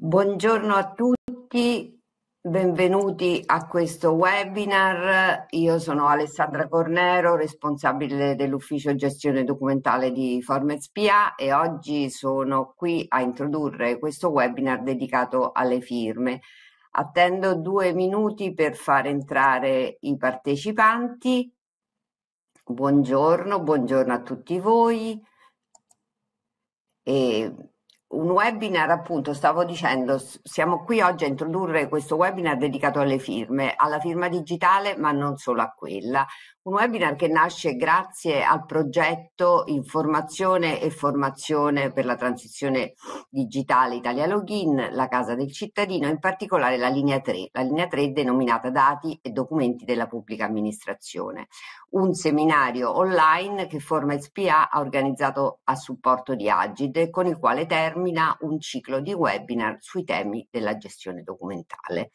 Buongiorno a tutti, benvenuti a questo webinar. Io sono Alessandra Cornero, responsabile dell'ufficio gestione documentale di Formet SPA e oggi sono qui a introdurre questo webinar dedicato alle firme. Attendo due minuti per far entrare i partecipanti. Buongiorno, buongiorno a tutti voi. E un webinar, appunto, stavo dicendo, siamo qui oggi a introdurre questo webinar dedicato alle firme, alla firma digitale, ma non solo a quella. Un webinar che nasce grazie al progetto Informazione e formazione per la transizione digitale Italia Login, la Casa del Cittadino, in particolare la linea 3, la linea 3 denominata Dati e documenti della pubblica amministrazione. Un seminario online che Forma SPA ha organizzato a supporto di Agide, con il quale termina un ciclo di webinar sui temi della gestione documentale.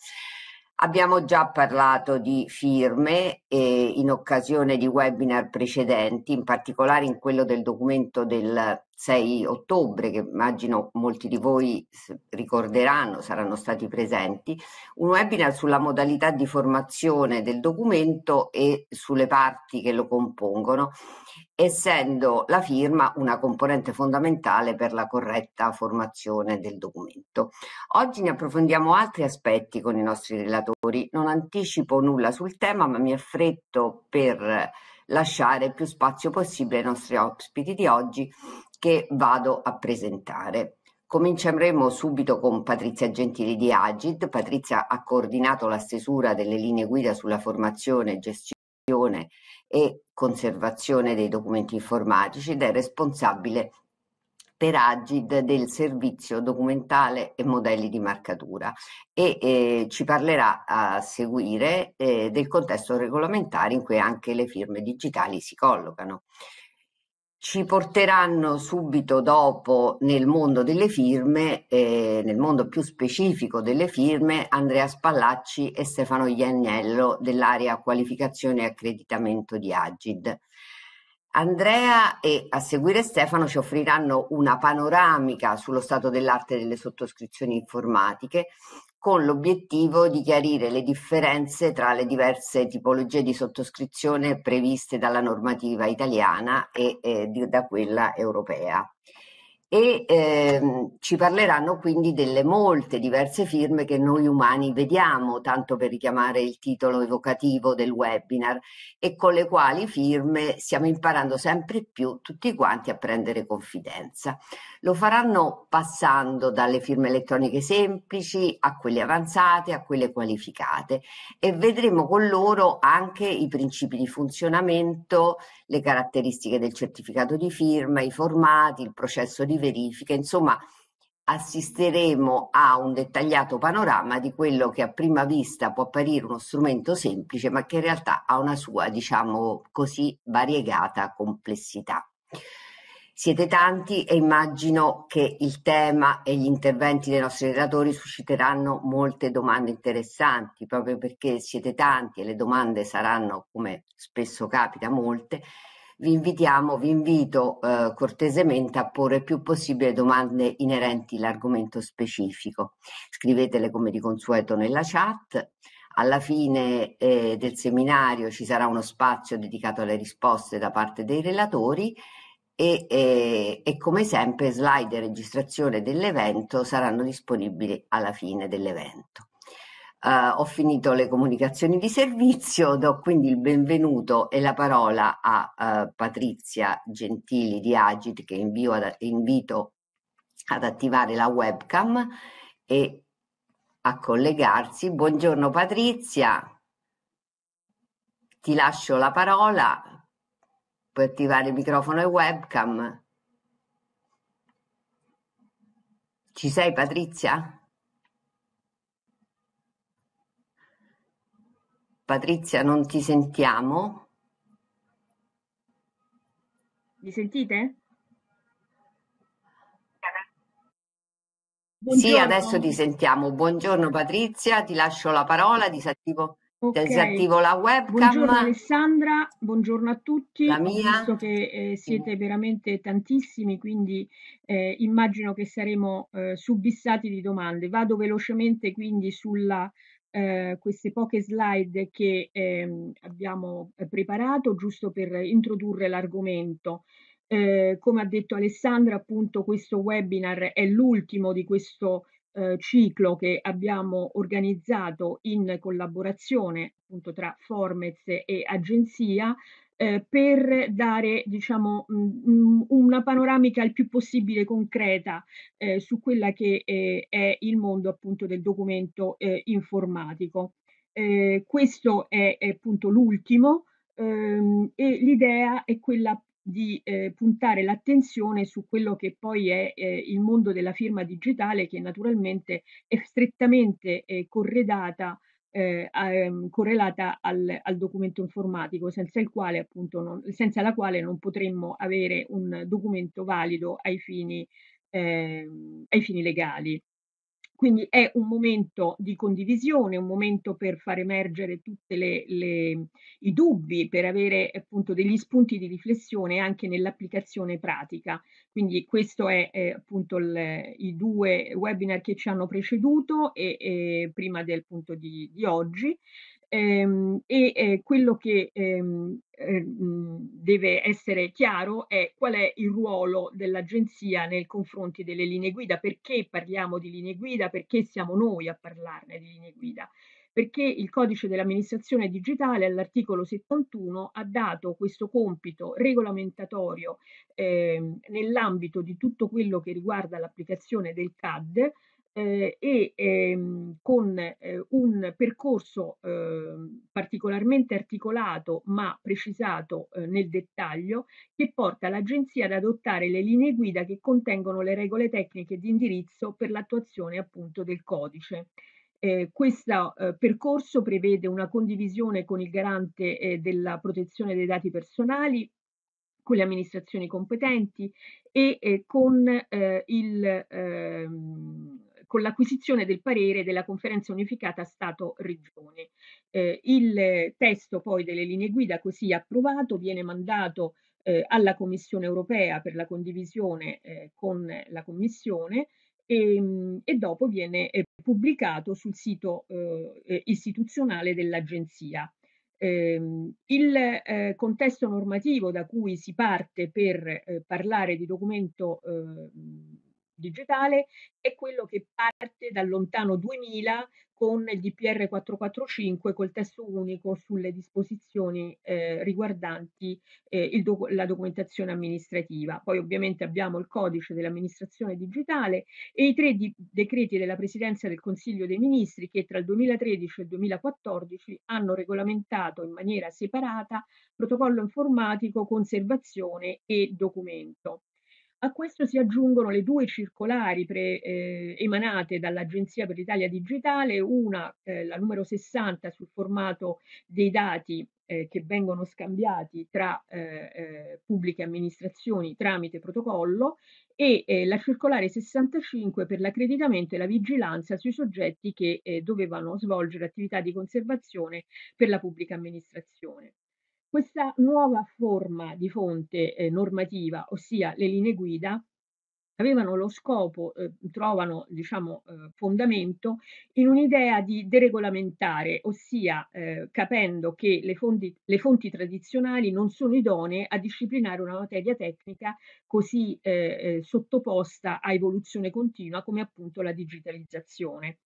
Abbiamo già parlato di firme eh, in occasione di webinar precedenti, in particolare in quello del documento del 6 ottobre, che immagino molti di voi ricorderanno, saranno stati presenti, un webinar sulla modalità di formazione del documento e sulle parti che lo compongono, essendo la firma una componente fondamentale per la corretta formazione del documento. Oggi ne approfondiamo altri aspetti con i nostri relatori. Non anticipo nulla sul tema, ma mi affretto per lasciare più spazio possibile ai nostri ospiti di oggi che vado a presentare. Cominceremo subito con Patrizia Gentili di Agit. Patrizia ha coordinato la stesura delle linee guida sulla formazione, gestione e conservazione dei documenti informatici ed è responsabile per Agid del servizio documentale e modelli di marcatura e eh, ci parlerà a seguire eh, del contesto regolamentare in cui anche le firme digitali si collocano ci porteranno subito dopo nel mondo delle firme, eh, nel mondo più specifico delle firme, Andrea Spallacci e Stefano Iagnello dell'area qualificazione e accreditamento di Agid. Andrea e a seguire Stefano ci offriranno una panoramica sullo stato dell'arte delle sottoscrizioni informatiche con l'obiettivo di chiarire le differenze tra le diverse tipologie di sottoscrizione previste dalla normativa italiana e eh, di, da quella europea e ehm, ci parleranno quindi delle molte diverse firme che noi umani vediamo, tanto per richiamare il titolo evocativo del webinar, e con le quali firme stiamo imparando sempre più tutti quanti a prendere confidenza. Lo faranno passando dalle firme elettroniche semplici a quelle avanzate, a quelle qualificate e vedremo con loro anche i principi di funzionamento, le caratteristiche del certificato di firma, i formati, il processo di verifica, insomma assisteremo a un dettagliato panorama di quello che a prima vista può apparire uno strumento semplice, ma che in realtà ha una sua, diciamo così, variegata complessità. Siete tanti e immagino che il tema e gli interventi dei nostri relatori susciteranno molte domande interessanti, proprio perché siete tanti e le domande saranno, come spesso capita, molte. Vi invitiamo, vi invito eh, cortesemente a porre il più possibile domande inerenti all'argomento specifico. Scrivetele come di consueto nella chat. Alla fine eh, del seminario ci sarà uno spazio dedicato alle risposte da parte dei relatori e, e, e come sempre slide e registrazione dell'evento saranno disponibili alla fine dell'evento. Uh, ho finito le comunicazioni di servizio, do quindi il benvenuto e la parola a uh, Patrizia Gentili di Agit che ad, invito ad attivare la webcam e a collegarsi. Buongiorno Patrizia, ti lascio la parola Puoi attivare il microfono e webcam. Ci sei Patrizia? Patrizia, non ti sentiamo. Mi sentite? Buongiorno. Sì, adesso ti sentiamo. Buongiorno Patrizia, ti lascio la parola, disattivo. Okay. Desattivo la webcam. Buongiorno Alessandra, buongiorno a tutti. La mia. Ho visto che eh, siete veramente tantissimi, quindi eh, immagino che saremo eh, subissati di domande. Vado velocemente quindi sulla eh, queste poche slide che ehm, abbiamo eh, preparato giusto per introdurre l'argomento. Eh, come ha detto Alessandra, appunto questo webinar è l'ultimo di questo eh, ciclo che abbiamo organizzato in collaborazione appunto tra Formez e agenzia eh, per dare diciamo, mh, mm, mm, una panoramica il più possibile concreta eh, su quella che eh, è il mondo appunto del documento eh, informatico. Eh, questo è, è appunto l'ultimo ehm, e l'idea è quella di eh, puntare l'attenzione su quello che poi è eh, il mondo della firma digitale che naturalmente è strettamente eh, corredata, eh, a, ehm, correlata al, al, documento informatico, senza, il quale, appunto, non, senza la quale non potremmo avere un documento valido ai fini, ehm, ai fini legali. Quindi è un momento di condivisione, un momento per far emergere tutti i dubbi, per avere appunto degli spunti di riflessione anche nell'applicazione pratica. Quindi questo è eh, appunto il, i due webinar che ci hanno preceduto e, e prima del punto di, di oggi ehm, e eh, quello che ehm, eh, mhmm, deve essere chiaro è qual è il ruolo dell'agenzia nei confronti delle linee guida, perché parliamo di linee guida, perché siamo noi a parlarne di linee guida perché il codice dell'amministrazione digitale all'articolo 71 ha dato questo compito regolamentatorio eh, nell'ambito di tutto quello che riguarda l'applicazione del CAD eh, e ehm, con eh, un percorso eh, particolarmente articolato ma precisato eh, nel dettaglio che porta l'agenzia ad adottare le linee guida che contengono le regole tecniche di indirizzo per l'attuazione appunto del codice. Eh, questo eh, percorso prevede una condivisione con il garante della protezione dei dati personali, con le amministrazioni competenti e con il ehm, con l'acquisizione del parere della conferenza unificata Stato-Regione. Eh, il testo poi delle linee guida così approvato viene mandato eh, alla Commissione europea per la condivisione eh, con la Commissione e, ehm, e dopo viene eh, pubblicato sul sito eh, eh, istituzionale dell'Agenzia. Ehm, il contesto normativo da cui si parte per parlare di documento ehm, digitale è quello che parte dal lontano 2000 con il DPR 445 col testo unico sulle disposizioni eh, riguardanti eh, doc- la documentazione amministrativa. Poi ovviamente abbiamo il codice dell'amministrazione digitale e i tre di- decreti della Presidenza del Consiglio dei Ministri che tra il 2013 e il 2014 hanno regolamentato in maniera separata protocollo informatico, conservazione e documento. A questo si aggiungono le due circolari pre, eh, emanate dall'Agenzia per l'Italia Digitale, una, eh, la numero 60, sul formato dei dati eh, che vengono scambiati tra eh, eh, pubbliche amministrazioni tramite protocollo, e eh, la circolare 65 per l'accreditamento e la vigilanza sui soggetti che dovevano svolgere attività di conservazione per la pubblica amministrazione. Questa nuova forma di fonte eh, normativa, ossia le linee guida, avevano lo scopo, eh, trovano diciamo, eh, fondamento in un'idea di deregolamentare, ossia eh, capendo che le fonti, le fonti, tradizionali non sono idonee a disciplinare una materia tecnica così eh, eh, sottoposta a evoluzione continua come appunto la digitalizzazione.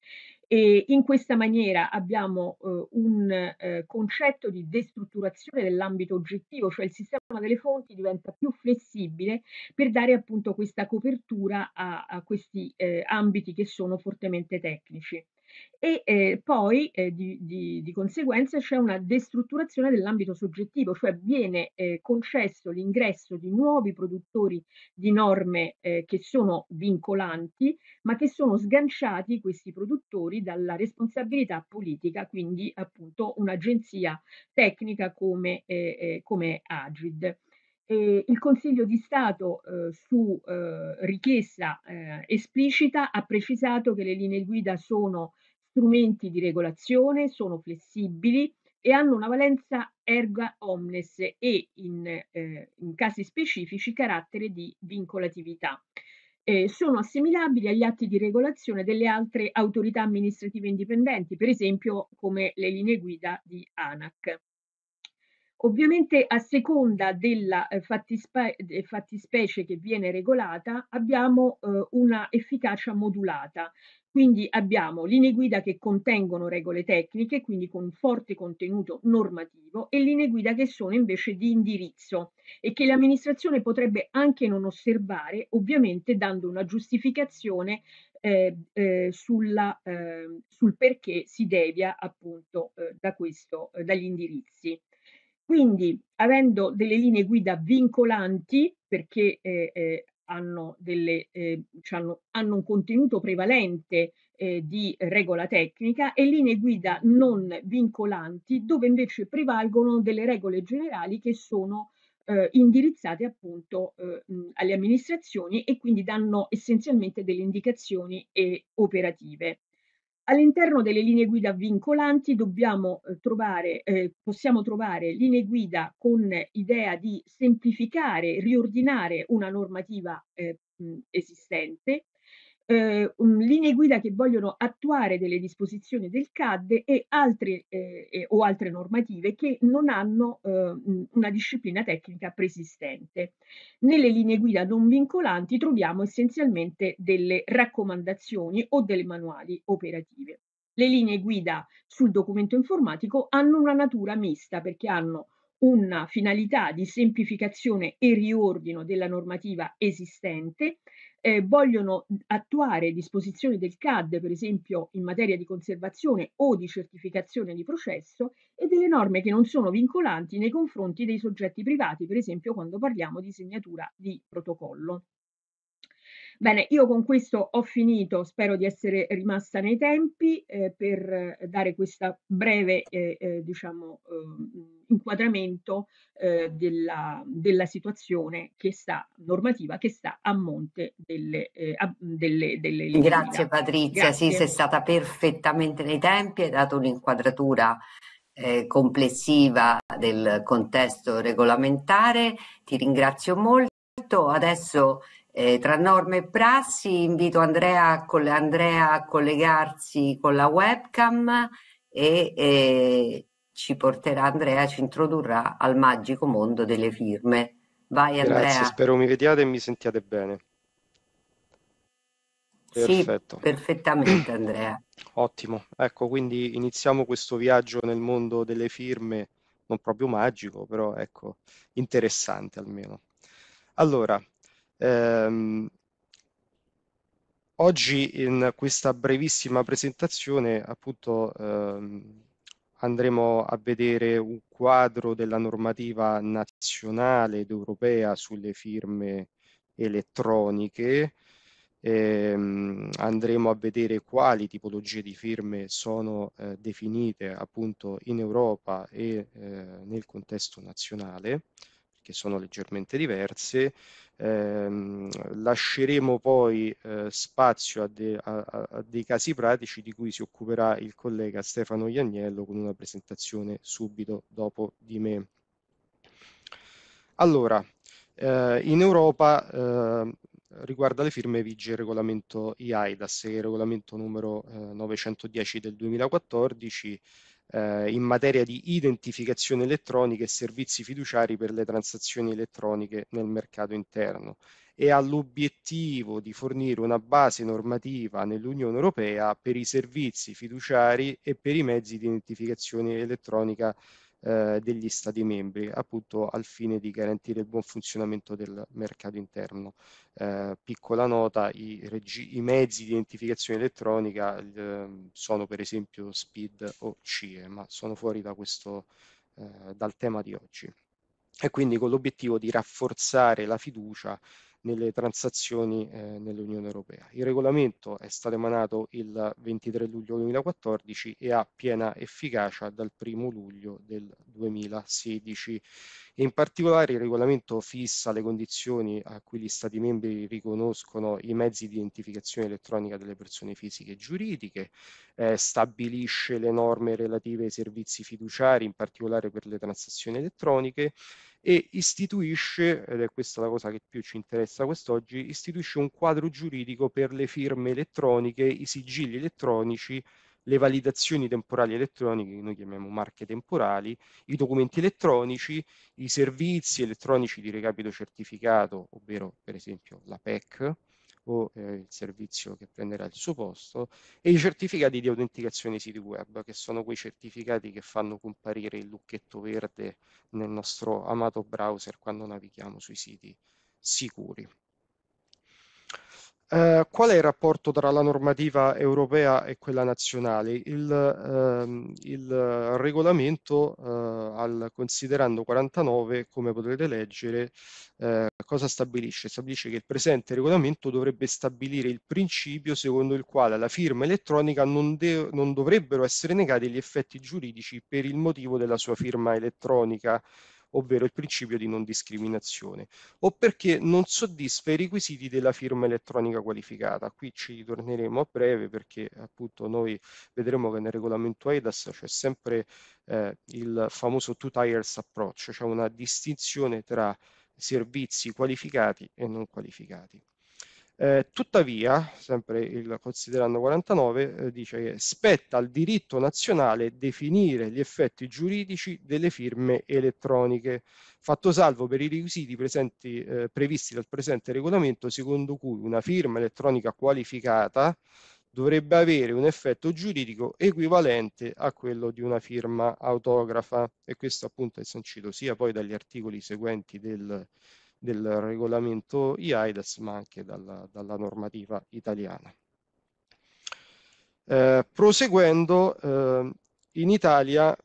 E in questa maniera abbiamo eh, un eh, concetto di destrutturazione dell'ambito oggettivo, cioè il sistema delle fonti diventa più flessibile per dare appunto questa copertura a, a questi eh, ambiti che sono fortemente tecnici e eh, poi eh, di, di, di, conseguenza c'è una destrutturazione dell'ambito soggettivo, cioè viene eh, concesso l'ingresso di nuovi produttori di norme eh, che sono vincolanti, ma che sono sganciati questi produttori dalla responsabilità politica, quindi appunto un'agenzia tecnica come, eh, eh, come Agid. E il Consiglio di Stato eh, su eh, richiesta eh, esplicita ha precisato che le linee guida sono strumenti di regolazione, sono flessibili e hanno una valenza erga omnes e in, eh, in casi specifici carattere di vincolatività. Eh, sono assimilabili agli atti di regolazione delle altre autorità amministrative indipendenti, per esempio come le linee guida di ANAC. Ovviamente a seconda della eh, fattispe- eh, fattispecie che viene regolata abbiamo eh, una efficacia modulata, quindi abbiamo linee guida che contengono regole tecniche, quindi con forte contenuto normativo, e linee guida che sono invece di indirizzo e che l'amministrazione potrebbe anche non osservare, ovviamente dando una giustificazione eh, eh, sulla, eh, sul perché si devia appunto eh, da questo, dagli indirizzi. Quindi, avendo delle linee guida vincolanti, perché eh, eh, hanno, delle, eh, hanno, hanno, un contenuto prevalente eh, di regola tecnica, e linee guida non vincolanti, dove invece prevalgono delle regole generali che sono eh, indirizzate appunto eh, alle amministrazioni e quindi danno essenzialmente delle indicazioni operative. All'interno delle linee guida vincolanti dobbiamo, eh, trovare, eh, possiamo trovare linee guida con idea di semplificare, riordinare una normativa eh, esistente, eh, linee guida che vogliono attuare delle disposizioni del CAD e altre, eh, o altre normative che non hanno eh, una disciplina tecnica preesistente. Nelle linee guida non vincolanti troviamo essenzialmente delle raccomandazioni o delle manuali operative. Le linee guida sul documento informatico hanno una natura mista perché hanno una finalità di semplificazione e riordino della normativa esistente eh, vogliono attuare disposizioni del CAD, per esempio in materia di conservazione o di certificazione di processo, e delle norme che non sono vincolanti nei confronti dei soggetti privati, per esempio quando parliamo di segnatura di protocollo. Bene, io con questo ho finito, spero di essere rimasta nei tempi eh, per eh, dare questo breve eh, eh diciamo, ehm, inquadramento eh, della, della, situazione che sta, normativa che sta a monte delle... A, delle, delle Grazie Patrizia, Grazie. sì, sei stata perfettamente nei tempi, hai dato un'inquadratura complessiva del contesto regolamentare. Ti ringrazio molto. Adesso eh, tra norme e prassi invito Andrea a, coll- Andrea a collegarsi con la webcam e eh, ci porterà Andrea, ci introdurrà al magico mondo delle firme. Vai Andrea. Grazie, spero mi vediate e mi sentiate bene. Perfetto. Sì, perfettamente Andrea. Ottimo, ecco quindi iniziamo questo viaggio nel mondo delle firme, non proprio magico, però ecco interessante almeno. Allora, Ehm, oggi in questa brevissima presentazione appunto ehm, andremo a vedere un quadro della normativa nazionale ed europea sulle firme elettroniche, ehm, andremo a vedere quali tipologie di firme sono eh, definite appunto in Europa e eh, nel contesto nazionale che sono leggermente diverse. Eh, lasceremo poi eh, spazio a, de, a, a, dei casi pratici di cui si occuperà il collega Stefano Iagnello con una presentazione subito dopo di me. Allora, eh, in Europa ehm, riguarda le firme vige il regolamento IAIDAS, che è il regolamento numero 910 eh, del 2014 eh, in materia di identificazione elettronica e servizi fiduciari per le transazioni elettroniche nel mercato interno e ha l'obiettivo di fornire una base normativa nell'Unione Europea per i servizi fiduciari e per i mezzi di identificazione elettronica eh, degli Stati membri, appunto al fine di garantire il buon funzionamento del mercato interno. Eh, piccola nota, i, regi- i, mezzi di identificazione elettronica eh, sono per esempio SPID o CIE, ma sono fuori da questo, eh, dal tema di oggi. E quindi con l'obiettivo di rafforzare la fiducia nelle transazioni eh, nell'Unione Europea. Il regolamento è stato emanato il 23 luglio 2014 e ha piena efficacia dal 1 luglio del 2016. E in particolare il regolamento fissa le condizioni a cui gli Stati membri riconoscono i mezzi di identificazione elettronica delle persone fisiche e giuridiche, eh, stabilisce le norme relative ai servizi fiduciari, in particolare per le transazioni elettroniche, e istituisce, ed è questa la cosa che più ci interessa quest'oggi, istituisce un quadro giuridico per le firme elettroniche, i sigilli elettronici, le validazioni temporali elettroniche, che noi chiamiamo marche temporali, i documenti elettronici, i servizi elettronici di recapito certificato, ovvero per esempio la PEC, o eh, il servizio che prenderà il suo posto, e i certificati di autenticazione siti web, che sono quei certificati che fanno comparire il lucchetto verde nel nostro amato browser quando navighiamo sui siti sicuri. Uh, qual è il rapporto tra la normativa europea e quella nazionale? Il, uh, il regolamento, uh, al considerando 49, come potrete leggere, eh, cosa stabilisce? Stabilisce che il presente regolamento dovrebbe stabilire il principio secondo il quale alla firma elettronica non, de- non dovrebbero essere negati gli effetti giuridici per il motivo della sua firma elettronica ovvero il principio di non discriminazione, o perché non soddisfa i requisiti della firma elettronica qualificata. Qui ci ritorneremo a breve perché appunto noi vedremo che nel regolamento EIDAS c'è sempre eh, il famoso two tires approach, cioè una distinzione tra servizi qualificati e non qualificati. Eh, tuttavia, sempre il considerando 49, eh, dice che spetta al diritto nazionale definire gli effetti giuridici delle firme elettroniche, fatto salvo per i requisiti presenti, eh, previsti dal presente regolamento, secondo cui una firma elettronica qualificata dovrebbe avere un effetto giuridico equivalente a quello di una firma autografa e questo appunto è sancito sia poi dagli articoli seguenti del del regolamento IAIDES, ma anche dalla, dalla normativa italiana. Eh, proseguendo, eh, in Italia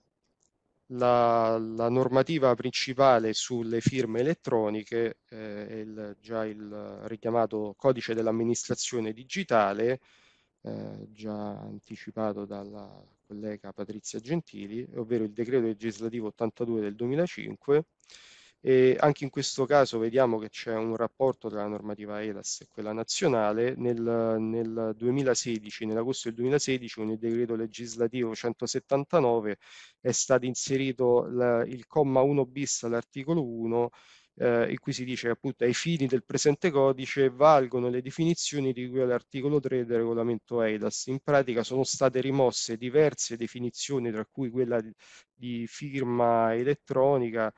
la, la, normativa principale sulle firme elettroniche eh, è il, già il richiamato codice dell'amministrazione digitale, eh, già anticipato dalla collega Patrizia Gentili, ovvero il decreto legislativo 82 del 2005, e anche in questo caso vediamo che c'è un rapporto tra la normativa ELAS e quella nazionale. Nel, nel 2016, nell'agosto del 2016, con il decreto legislativo 179, è stato inserito la, il comma 1 bis all'articolo 1 eh, in cui si dice che appunto ai fini del presente codice valgono le definizioni di cui all'articolo 3 del regolamento EIDAS. In pratica sono state rimosse diverse definizioni, tra cui quella di firma elettronica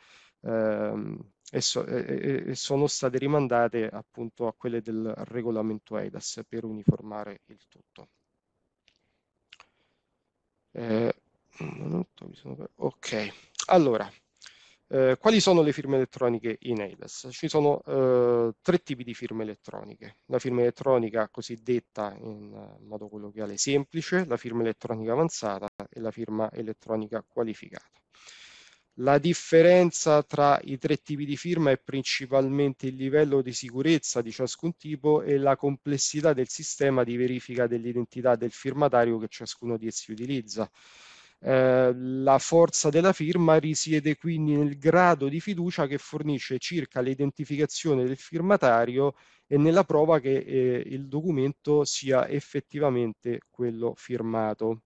Ehm, e, so, e, e, sono state rimandate appunto a quelle del regolamento EIDAS per uniformare il tutto. Eh, ok, allora, eh, quali sono le firme elettroniche in EIDAS? Ci sono eh, tre tipi di firme elettroniche. La firma elettronica cosiddetta in modo colloquiale semplice, la firma elettronica avanzata e la firma elettronica qualificata. La differenza tra i tre tipi di firma è principalmente il livello di sicurezza di ciascun tipo e la complessità del sistema di verifica dell'identità del firmatario che ciascuno di essi utilizza. Eh, la forza della firma risiede quindi nel grado di fiducia che fornisce circa l'identificazione del firmatario e nella prova che eh, il documento sia effettivamente quello firmato.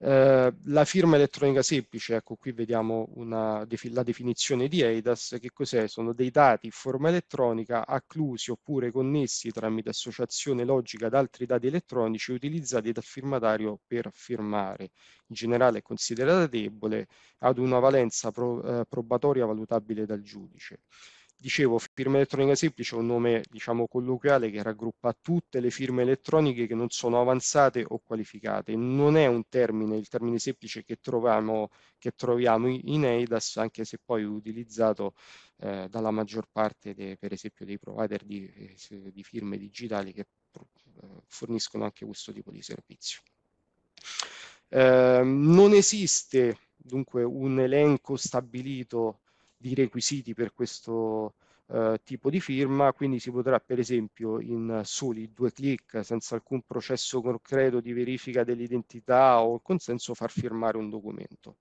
Eh, la firma elettronica semplice, ecco qui vediamo una, la definizione di EIDAS, che cos'è? Sono dei dati in forma elettronica acclusi oppure connessi tramite associazione logica ad altri dati elettronici utilizzati dal firmatario per firmare. In generale è considerata debole, ad una valenza pro, eh, probatoria valutabile dal giudice dicevo, firma elettronica semplice è un nome, diciamo, colloquiale che raggruppa tutte le firme elettroniche che non sono avanzate o qualificate. Non è un termine, il termine semplice che troviamo, che troviamo in EIDAS, anche se poi utilizzato eh, dalla maggior parte, de, per esempio, dei provider di, eh, di firme digitali che eh, forniscono anche questo tipo di servizio. Eh, non esiste dunque un elenco stabilito di requisiti per questo eh, tipo di firma, quindi si potrà per esempio in soli due clic senza alcun processo concreto di verifica dell'identità o il consenso far firmare un documento.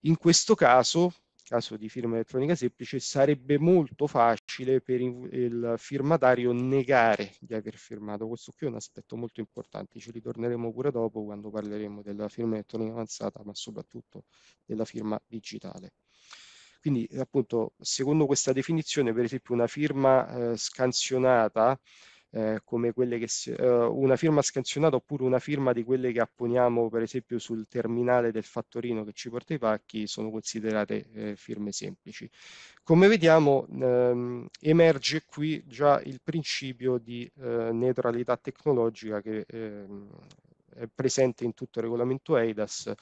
In questo caso, caso di firma elettronica semplice, sarebbe molto facile per il firmatario negare di aver firmato. Questo qui è un aspetto molto importante, ci ritorneremo pure dopo quando parleremo della firma elettronica avanzata, ma soprattutto della firma digitale. Quindi appunto secondo questa definizione per esempio una firma eh, scansionata eh, come quelle che si, eh, una firma scansionata oppure una firma di quelle che apponiamo per esempio sul terminale del fattorino che ci porta i pacchi sono considerate eh, firme semplici. Come vediamo ehm, emerge qui già il principio di eh, neutralità tecnologica che ehm, è presente in tutto il regolamento EIDAS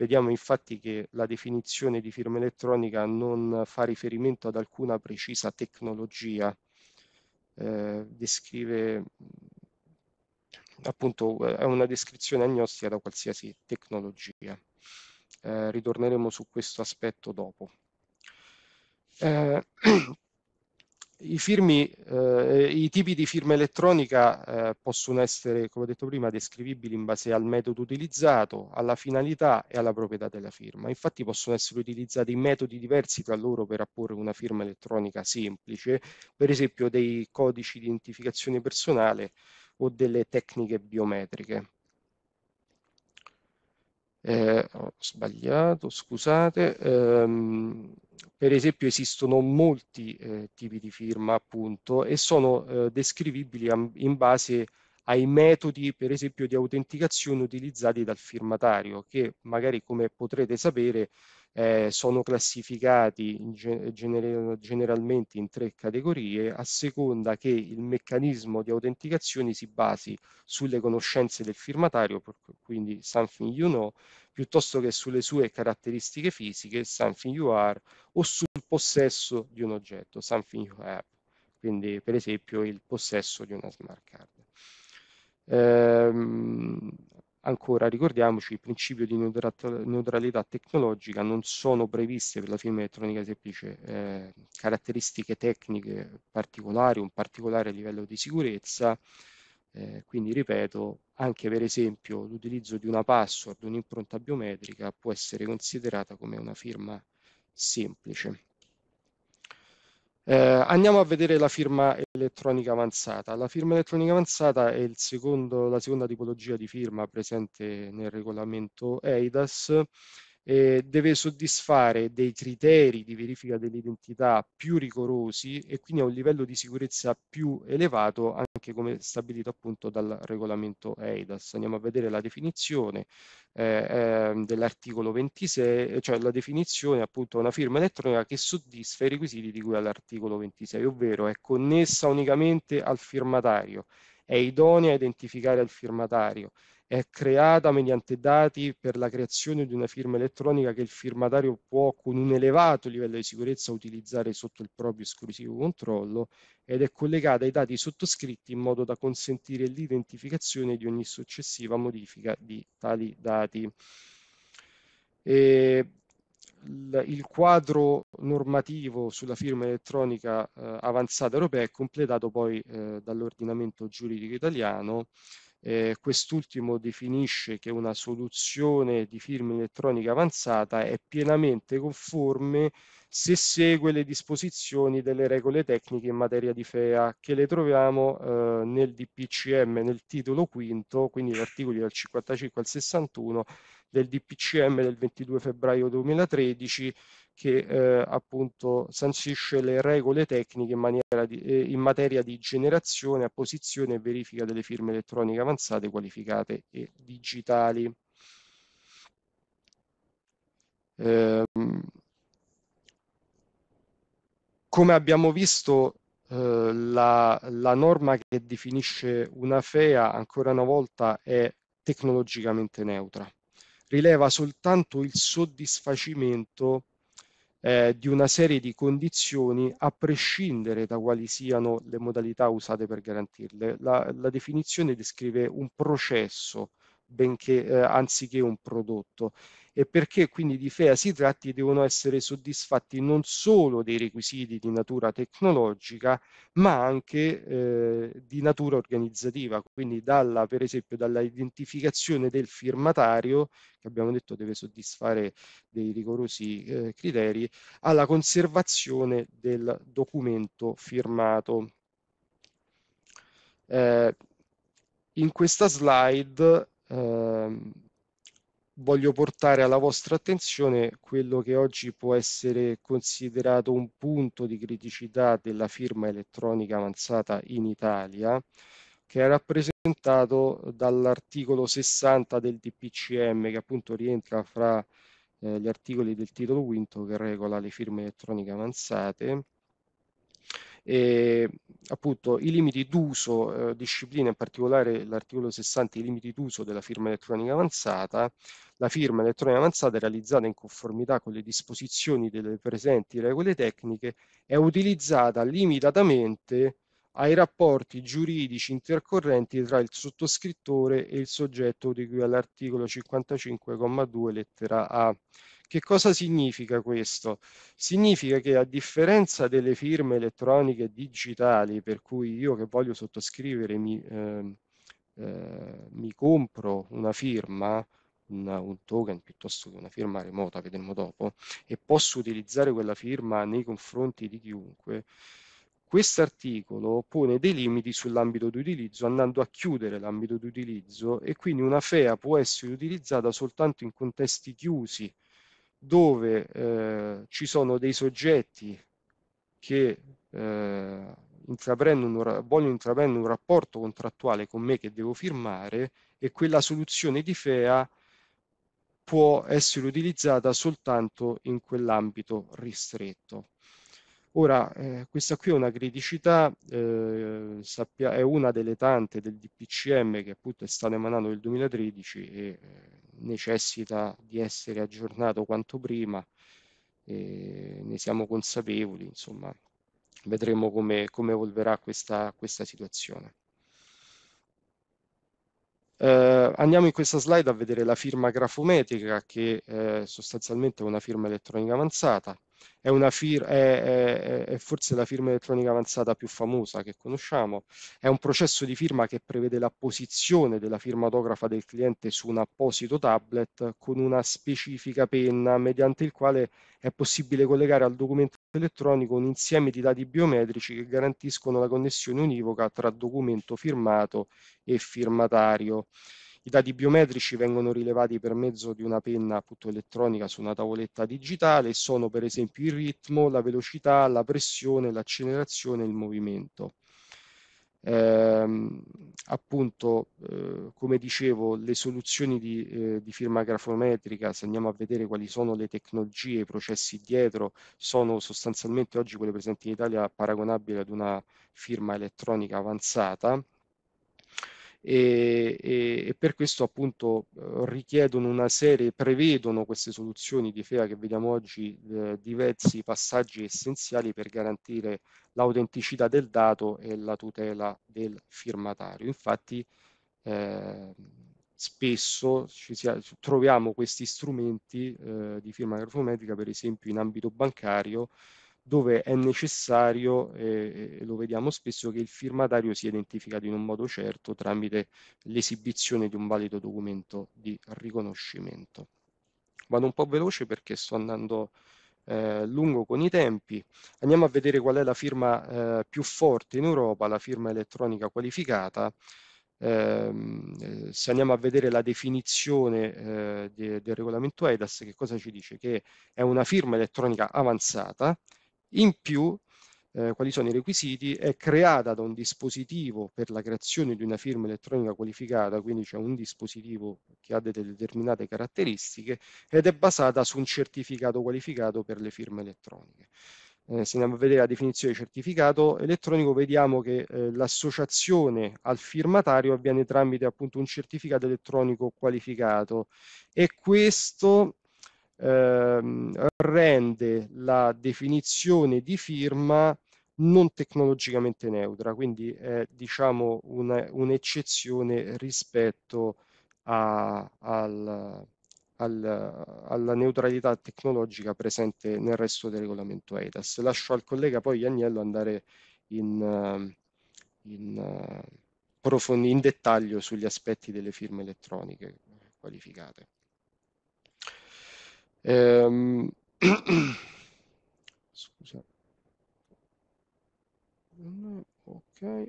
Vediamo infatti che la definizione di firma elettronica non fa riferimento ad alcuna precisa tecnologia, eh, descrive appunto è una descrizione agnostica da qualsiasi tecnologia. Eh, ritorneremo su questo aspetto dopo. Eh, I, firmi, eh, I tipi di firma elettronica eh, possono essere, come ho detto prima, descrivibili in base al metodo utilizzato, alla finalità e alla proprietà della firma. Infatti possono essere utilizzati metodi diversi tra loro per apporre una firma elettronica semplice, per esempio dei codici di identificazione personale o delle tecniche biometriche. Eh, ho sbagliato, scusate. Eh, per esempio esistono molti eh, tipi di firma appunto e sono eh, descrivibili in base ai metodi per esempio di autenticazione utilizzati dal firmatario che magari come potrete sapere eh, sono classificati in gener- generalmente in tre categorie a seconda che il meccanismo di autenticazione si basi sulle conoscenze del firmatario, quindi something you know, piuttosto che sulle sue caratteristiche fisiche, something you are, o sul possesso di un oggetto, something you have, quindi per esempio il possesso di una smart card. Ehm, ancora ricordiamoci il principio di neutralità tecnologica, non sono previste per la firma elettronica semplice eh, caratteristiche tecniche particolari, un particolare livello di sicurezza, eh, quindi ripeto, anche per esempio l'utilizzo di una password, un'impronta biometrica può essere considerata come una firma semplice. Eh, andiamo a vedere la firma elettronica avanzata. La firma elettronica avanzata è secondo, la seconda tipologia di firma presente nel regolamento EIDAS e deve soddisfare dei criteri di verifica dell'identità più rigorosi e quindi a un livello di sicurezza più elevato anche come stabilito appunto dal regolamento EIDAS. Andiamo a vedere la definizione eh, eh, dell'articolo 26, cioè la definizione appunto una firma elettronica che soddisfa i requisiti di cui all'articolo 26, ovvero è connessa unicamente al firmatario, è idonea a identificare il firmatario, è creata mediante dati per la creazione di una firma elettronica che il firmatario può con un elevato livello di sicurezza utilizzare sotto il proprio esclusivo controllo ed è collegata ai dati sottoscritti in modo da consentire l'identificazione di ogni successiva modifica di tali dati. E il quadro normativo sulla firma elettronica eh, avanzata europea è completato poi eh, dall'ordinamento giuridico italiano eh, quest'ultimo definisce che una soluzione di firma elettronica avanzata è pienamente conforme se segue le disposizioni delle regole tecniche in materia di FEA che le troviamo eh, nel DPCM nel titolo quinto, quindi gli articoli dal 55 al 61 del DPCM del 22 febbraio 2013 che eh, appunto sancisce le regole tecniche in, di, eh, in materia di generazione, apposizione e verifica delle firme elettroniche avanzate, qualificate e digitali. Eh, come abbiamo visto, eh, la, la norma che definisce una FEA ancora una volta è tecnologicamente neutra. Rileva soltanto il soddisfacimento eh, di una serie di condizioni a prescindere da quali siano le modalità usate per garantirle. La, la definizione descrive un processo benché, eh, anziché un prodotto e perché quindi di FEA si tratti devono essere soddisfatti non solo dei requisiti di natura tecnologica ma anche eh, di natura organizzativa quindi dalla, per esempio dall'identificazione del firmatario che abbiamo detto deve soddisfare dei rigorosi eh, criteri alla conservazione del documento firmato eh, in questa slide eh, voglio portare alla vostra attenzione quello che oggi può essere considerato un punto di criticità della firma elettronica avanzata in Italia, che è rappresentato dall'articolo 60 del DPCM, che appunto rientra fra eh, gli articoli del titolo quinto che regola le firme elettroniche avanzate e, appunto i limiti d'uso eh, disciplina in particolare l'articolo 60 i limiti d'uso della firma elettronica avanzata la firma elettronica avanzata realizzata in conformità con le disposizioni delle presenti regole tecniche è utilizzata limitatamente ai rapporti giuridici intercorrenti tra il sottoscrittore e il soggetto di cui all'articolo 55,2 lettera A che cosa significa questo? Significa che a differenza delle firme elettroniche digitali, per cui io che voglio sottoscrivere mi, eh, eh, mi compro una firma, una, un token piuttosto che una firma remota, vedremo dopo, e posso utilizzare quella firma nei confronti di chiunque, questo articolo pone dei limiti sull'ambito di utilizzo andando a chiudere l'ambito di utilizzo e quindi una FEA può essere utilizzata soltanto in contesti chiusi dove eh, ci sono dei soggetti che eh, intraprendono, vogliono intraprendere un rapporto contrattuale con me che devo firmare e quella soluzione di FEA può essere utilizzata soltanto in quell'ambito ristretto. Ora, eh, questa qui è una criticità, eh, sappia, è una delle tante del DPCM che appunto è stato emanato nel 2013 e eh, necessita di essere aggiornato quanto prima, ne siamo consapevoli, insomma, vedremo come, come evolverà questa, questa situazione. Eh, andiamo in questa slide a vedere la firma grafometrica che eh, sostanzialmente è una firma elettronica avanzata è, una fir- è, è, è forse la firma elettronica avanzata più famosa che conosciamo. È un processo di firma che prevede la posizione della firma autografa del cliente su un apposito tablet con una specifica penna mediante il quale è possibile collegare al documento elettronico un insieme di dati biometrici che garantiscono la connessione univoca tra documento firmato e firmatario. I dati biometrici vengono rilevati per mezzo di una penna appunto elettronica su una tavoletta digitale e sono per esempio il ritmo, la velocità, la pressione, l'accelerazione e il movimento. Eh, appunto, eh, come dicevo, le soluzioni di, eh, di, firma grafometrica, se andiamo a vedere quali sono le tecnologie, i processi dietro, sono sostanzialmente oggi quelle presenti in Italia paragonabili ad una firma elettronica avanzata, e, e, e per questo appunto eh, richiedono una serie, prevedono queste soluzioni di FEA che vediamo oggi eh, diversi passaggi essenziali per garantire l'autenticità del dato e la tutela del firmatario. Infatti eh, spesso sia, troviamo questi strumenti eh, di firma grafometrica per esempio in ambito bancario dove è necessario, eh, lo vediamo spesso, che il firmatario sia identificato in un modo certo tramite l'esibizione di un valido documento di riconoscimento. Vado un po' veloce perché sto andando eh, lungo con i tempi. Andiamo a vedere qual è la firma eh, più forte in Europa, la firma elettronica qualificata. Ehm, eh, se andiamo a vedere la definizione eh, de, del regolamento EIDAS, che cosa ci dice? Che è una firma elettronica avanzata in più, eh, quali sono i requisiti, è creata da un dispositivo per la creazione di una firma elettronica qualificata, quindi c'è un dispositivo che ha delle determinate caratteristiche ed è basata su un certificato qualificato per le firme elettroniche. Eh, se andiamo a vedere la definizione di certificato elettronico, vediamo che eh, l'associazione al firmatario avviene tramite appunto un certificato elettronico qualificato e questo ehm, rende la definizione di firma non tecnologicamente neutra, quindi è diciamo una, un'eccezione rispetto a, al, al, alla neutralità tecnologica presente nel resto del regolamento EIDAS. Lascio al collega poi Agnello andare in, in, eh, in dettaglio sugli aspetti delle firme elettroniche qualificate. Ehm... Scusa. Ok.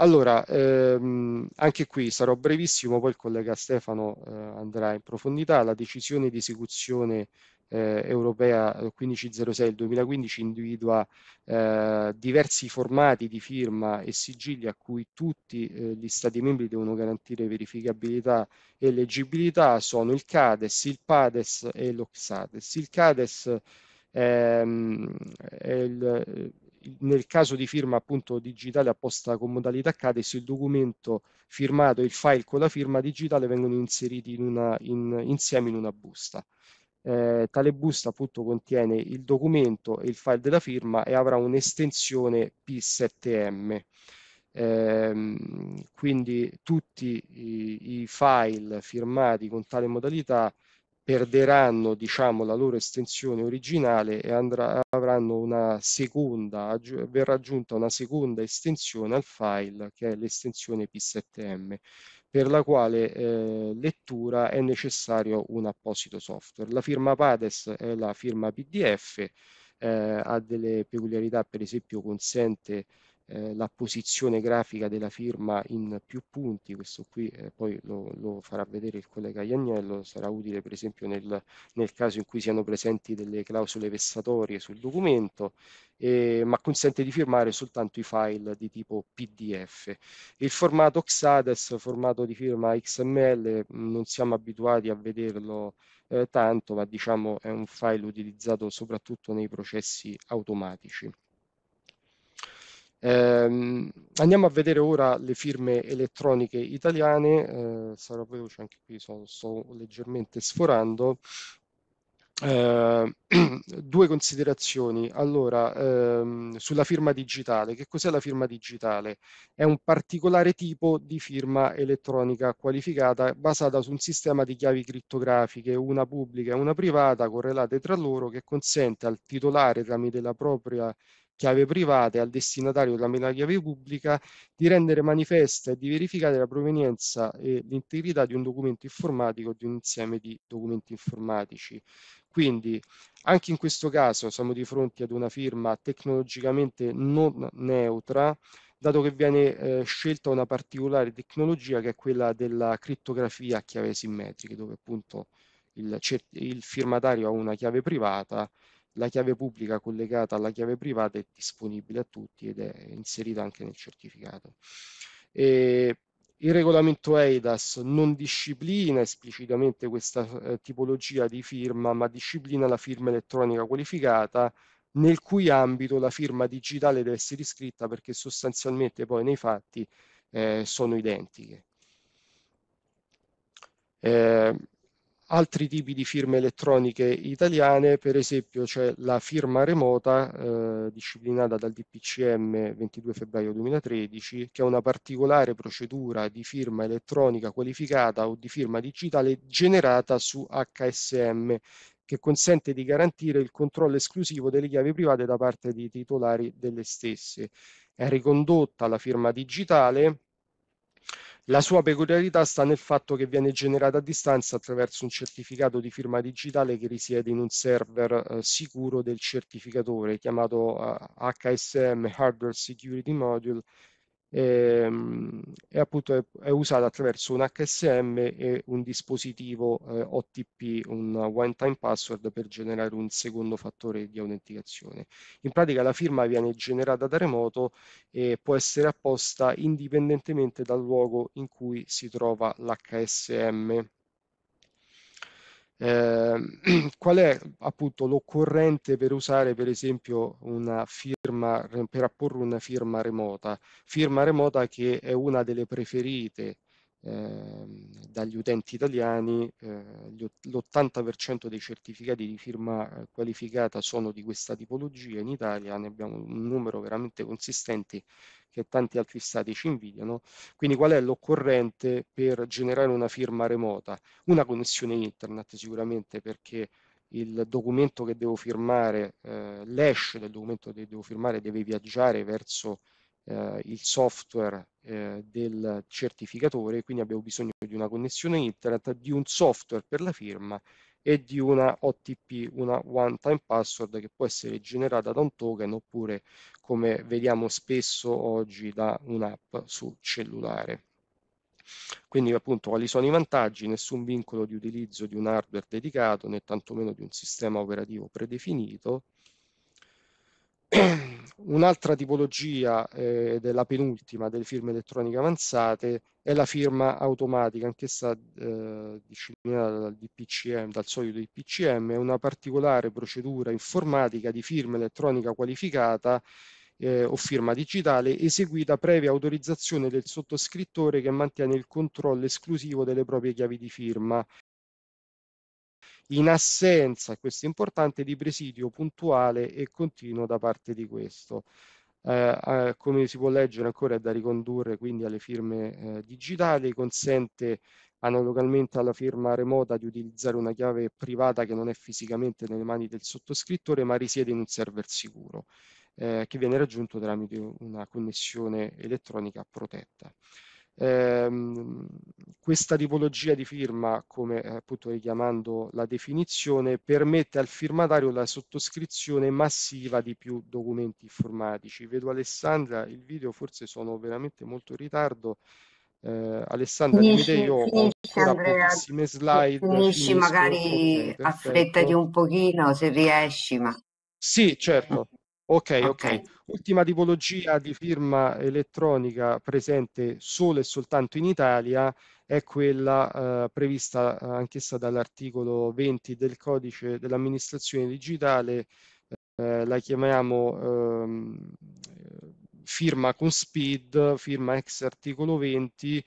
Allora, ehm, anche qui sarò brevissimo, poi il collega Stefano eh, andrà in profondità. La decisione di esecuzione eh, europea 1506 del 2015 individua eh, diversi formati di firma e sigilli a cui tutti eh, gli Stati membri devono garantire verificabilità e leggibilità, sono il CADES, il PADES e l'OXADES. Il CADES ehm, è il, nel caso di firma appunto digitale apposta con modalità CADES, il documento firmato e il file con la firma digitale vengono inseriti in una, in, insieme in una busta. Eh, tale busta appunto contiene il documento e il file della firma e avrà un'estensione P7M. Eh, quindi tutti i, i, file firmati con tale modalità perderanno diciamo, la loro estensione originale e andrà, avranno una seconda, aggi- verrà aggiunta una seconda estensione al file che è l'estensione P7M per la quale eh, lettura è necessario un apposito software. La firma PADES è la firma PDF, eh, ha delle peculiarità, per esempio consente eh, la posizione grafica della firma in più punti, questo qui eh, poi lo, lo, farà vedere il collega Iagnello, sarà utile per esempio nel, nel caso in cui siano presenti delle clausole vessatorie sul documento, eh, ma consente di firmare soltanto i file di tipo PDF. Il formato XADES, formato di firma XML, non siamo abituati a vederlo eh, tanto, ma diciamo è un file utilizzato soprattutto nei processi automatici. Eh, andiamo a vedere ora le firme elettroniche italiane, eh, sarò veloce anche qui, sto, sto leggermente sforando. Eh, due considerazioni. Allora, ehm, sulla firma digitale, che cos'è la firma digitale? È un particolare tipo di firma elettronica qualificata basata su un sistema di chiavi criptografiche, una pubblica e una privata, correlate tra loro, che consente al titolare tramite la propria chiave private al destinatario della chiave pubblica di rendere manifesta e di verificare la provenienza e l'integrità di un documento informatico o di un insieme di documenti informatici. Quindi anche in questo caso siamo di fronte ad una firma tecnologicamente non neutra, dato che viene eh, scelta una particolare tecnologia che è quella della criptografia a chiave simmetriche, dove appunto il, il firmatario ha una chiave privata la chiave pubblica collegata alla chiave privata è disponibile a tutti ed è inserita anche nel certificato. E il regolamento EIDAS non disciplina esplicitamente questa eh, tipologia di firma, ma disciplina la firma elettronica qualificata, nel cui ambito la firma digitale deve essere iscritta perché sostanzialmente poi nei fatti eh, sono identiche. Eh, altri tipi di firme elettroniche italiane, per esempio c'è la firma remota eh, disciplinata dal DPCM 22 febbraio 2013, che è una particolare procedura di firma elettronica qualificata o di firma digitale generata su HSM che consente di garantire il controllo esclusivo delle chiavi private da parte dei titolari delle stesse. È ricondotta alla firma digitale la sua peculiarità sta nel fatto che viene generata a distanza attraverso un certificato di firma digitale che risiede in un server eh, sicuro del certificatore chiamato eh, HSM Hardware Security Module e, ehm, e appunto è, è, usata attraverso un HSM e un dispositivo eh, OTP, un one time password per generare un secondo fattore di autenticazione. In pratica la firma viene generata da remoto e può essere apposta indipendentemente dal luogo in cui si trova l'HSM. Eh, qual è appunto l'occorrente per usare per esempio una firma, per apporre una firma remota? Firma remota che è una delle preferite Ehm, dagli utenti italiani, eh, l'80% dei certificati di firma eh, qualificata sono di questa tipologia, in Italia ne abbiamo un numero veramente consistente che tanti altri stati ci invidiano, quindi qual è l'occorrente per generare una firma remota? Una connessione internet sicuramente perché il documento che devo firmare, eh, l'hash del documento che devo firmare deve viaggiare verso eh, il software eh, del certificatore, quindi abbiamo bisogno di una connessione internet, di un software per la firma e di una OTP, una one time password che può essere generata da un token oppure come vediamo spesso oggi da un'app su cellulare. Quindi appunto quali sono i vantaggi? Nessun vincolo di utilizzo di un hardware dedicato né tantomeno di un sistema operativo predefinito, Un'altra tipologia eh, della penultima delle firme elettroniche avanzate è la firma automatica, anch'essa eh, disciplinata dal DPCM, dal solito DPCM, è una particolare procedura informatica di firma elettronica qualificata eh, o firma digitale eseguita previa autorizzazione del sottoscrittore che mantiene il controllo esclusivo delle proprie chiavi di firma in assenza, questo è importante, di presidio puntuale e continuo da parte di questo. Eh, eh, come si può leggere ancora è da ricondurre quindi alle firme eh, digitali, consente analogamente alla firma remota di utilizzare una chiave privata che non è fisicamente nelle mani del sottoscrittore ma risiede in un server sicuro eh, che viene raggiunto tramite una connessione elettronica protetta ehm, questa tipologia di firma, come eh, appunto richiamando la definizione, permette al firmatario la sottoscrizione massiva di più documenti informatici. Vedo Alessandra, il video forse sono veramente molto in ritardo. Eh, Alessandra, finisci, io ho pochissime slide. Finisci finisco, magari okay, a un pochino se riesci, ma... Sì, certo. Ok, ok. Ultima tipologia di firma elettronica presente solo e soltanto in Italia è quella eh, prevista anch'essa dall'articolo 20 del codice dell'amministrazione digitale, eh, la chiamiamo ehm, eh, firma con speed, firma ex articolo 20,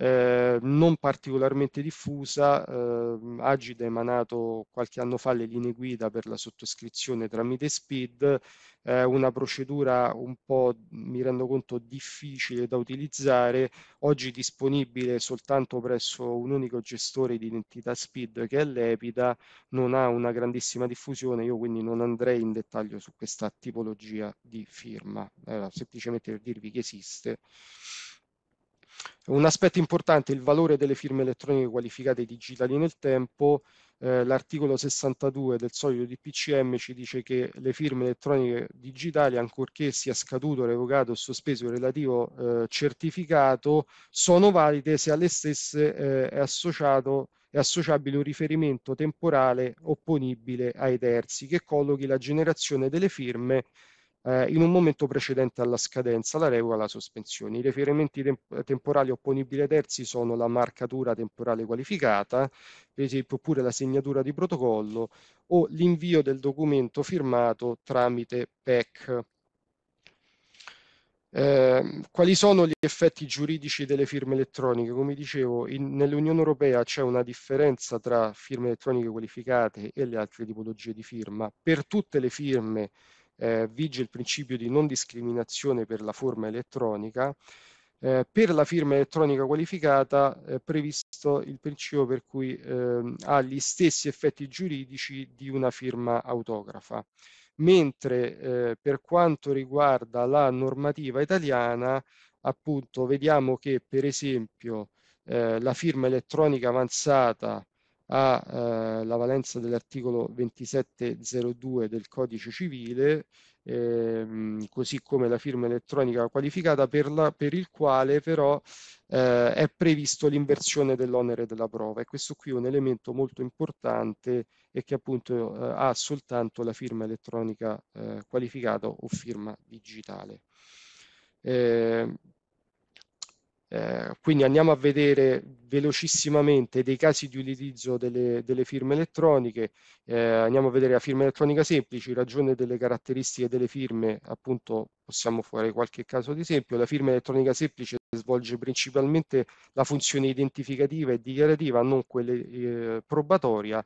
eh, non particolarmente diffusa. Eh, Agida ha emanato qualche anno fa le linee guida per la sottoscrizione tramite SPID, eh, una procedura un po', mi rendo conto, difficile da utilizzare, oggi disponibile soltanto presso un unico gestore di identità SPID che è l'Epida, non ha una grandissima diffusione, io quindi non andrei in dettaglio su questa tipologia di firma, semplicemente per dirvi che esiste. Un aspetto importante è il valore delle firme elettroniche qualificate digitali nel tempo. Eh, l'articolo 62 del solito DPCM ci dice che le firme elettroniche digitali, ancorché sia scaduto, revocato o sospeso il relativo eh, certificato, sono valide se alle stesse eh, è associato è associabile un riferimento temporale opponibile ai terzi che collochi la generazione delle firme eh, in un momento precedente alla scadenza, la revoca la sospensione. I riferimenti temp- temporali opponibili ai terzi sono la marcatura temporale qualificata, per esempio, oppure la segnatura di protocollo o l'invio del documento firmato tramite PEC. Eh, quali sono gli effetti giuridici delle firme elettroniche? Come dicevo, nell'Unione Europea c'è una differenza tra firme elettroniche qualificate e le altre tipologie di firma. Per tutte le firme eh, vige il principio di non discriminazione per la forma elettronica. Eh, per la firma elettronica qualificata è eh, previsto il principio per cui eh, ha gli stessi effetti giuridici di una firma autografa, mentre eh, per quanto riguarda la normativa italiana, appunto, vediamo che per esempio eh, la firma elettronica avanzata ha eh, la valenza dell'articolo 2702 del codice civile, ehm, così come la firma elettronica qualificata, per, la, per il quale però eh, è previsto l'inversione dell'onere della prova. E questo qui è un elemento molto importante e che appunto eh, ha soltanto la firma elettronica eh, qualificata o firma digitale. Ehm, eh, quindi andiamo a vedere velocissimamente dei casi di utilizzo delle, delle firme elettroniche, eh, andiamo a vedere la firma elettronica semplice, in ragione delle caratteristiche delle firme, appunto possiamo fare qualche caso ad esempio, la firma elettronica semplice svolge principalmente la funzione identificativa e dichiarativa, non quella eh, probatoria,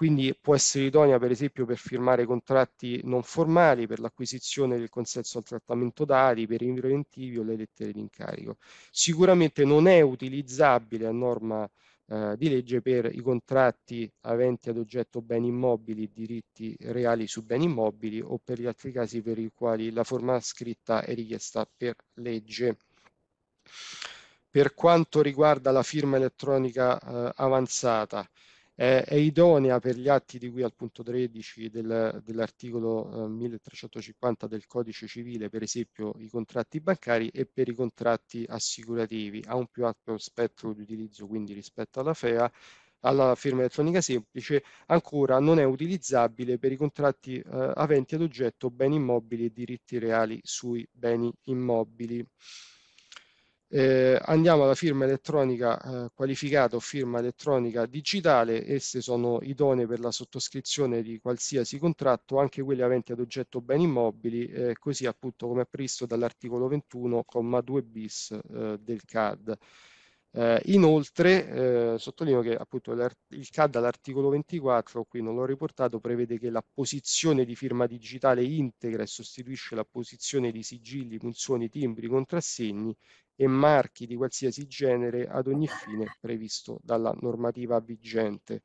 quindi può essere idonea per esempio per firmare contratti non formali, per l'acquisizione del consenso al trattamento dati, per i preventivi o le lettere di incarico. Sicuramente non è utilizzabile a norma eh, di legge per i contratti aventi ad oggetto beni immobili, diritti reali su beni immobili o per gli altri casi per i quali la forma scritta è richiesta per legge. Per quanto riguarda la firma elettronica eh, avanzata, eh, è idonea per gli atti di cui al punto 13 del, dell'articolo eh, 1350 del codice civile, per esempio i contratti bancari e per i contratti assicurativi, ha un più alto spettro di utilizzo quindi rispetto alla FEA, alla firma elettronica semplice, ancora non è utilizzabile per i contratti eh, aventi ad oggetto beni immobili e diritti reali sui beni immobili. Eh, andiamo alla firma elettronica eh, qualificata o firma elettronica digitale, esse sono idonee per la sottoscrizione di qualsiasi contratto, anche quelli aventi ad oggetto beni immobili, eh, così appunto come è previsto dall'articolo 21,2 bis eh, del CAD. Eh, inoltre, eh, sottolineo che appunto il CAD all'articolo 24, qui non l'ho riportato, prevede che la posizione di firma digitale integra e sostituisce la posizione di sigilli, funzioni, timbri, contrassegni e marchi di qualsiasi genere ad ogni fine previsto dalla normativa vigente.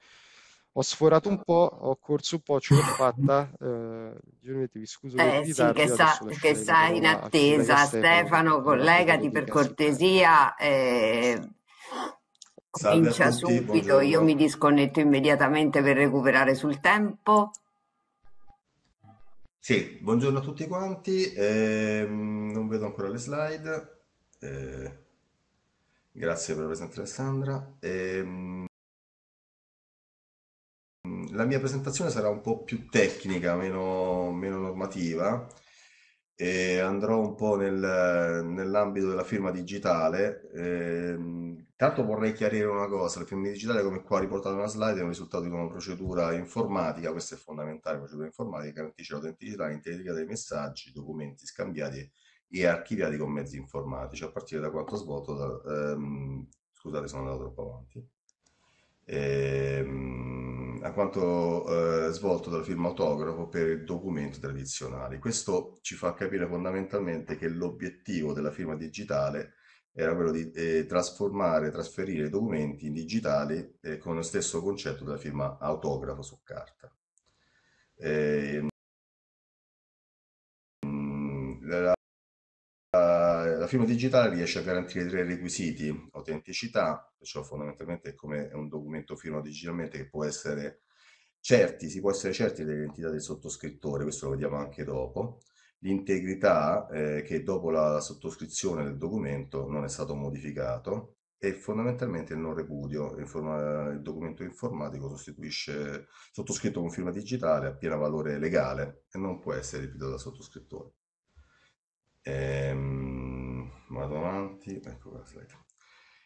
Ho sforato un po', ho corso un po', ce l'ho fatta. Eh, vi scuso per eh, Sì, che sta, che sa in attesa, Stefano, Stefano collegati per cortesia. Eh, comincia tutti, subito, buongiorno. io mi disconnetto immediatamente per recuperare sul tempo. Sì, buongiorno a tutti quanti, eh, non vedo ancora le slide. Eh, grazie per la presenza Alessandra. E, ehm, la mia presentazione sarà un po' più tecnica, meno, meno normativa e andrò un po' nel, nell'ambito della firma digitale. Eh, vorrei chiarire una cosa, la firma digitale come qua riportato nella slide è un risultato di una procedura informatica, questo è fondamentale, la procedura informatica garantisce l'autenticità e l'integrità dei messaggi, documenti scambiati e archiviati con mezzi informatici, a partire da quanto svolto da, ehm, scusate sono andato troppo avanti, ehm, a quanto eh, svolto dal film autografo per documenti tradizionali. Questo ci fa capire fondamentalmente che l'obiettivo della firma digitale era quello di eh, trasformare, trasferire i documenti in digitali eh, con lo stesso concetto della firma autografo su carta. Eh, la, eh, la firma digitale riesce a garantire tre requisiti, autenticità, perciò fondamentalmente è come un documento firma digitalmente che può essere certi, si può essere certi dell'identità del sottoscrittore, questo lo vediamo anche dopo, l'integrità eh, che dopo la sottoscrizione del documento non è stato modificato e fondamentalmente il non repudio, il, documento informatico sostituisce sottoscritto con firma digitale a pieno valore legale e non può essere ripetuto dal sottoscrittore. Ehm, vado avanti, ecco qua, slide.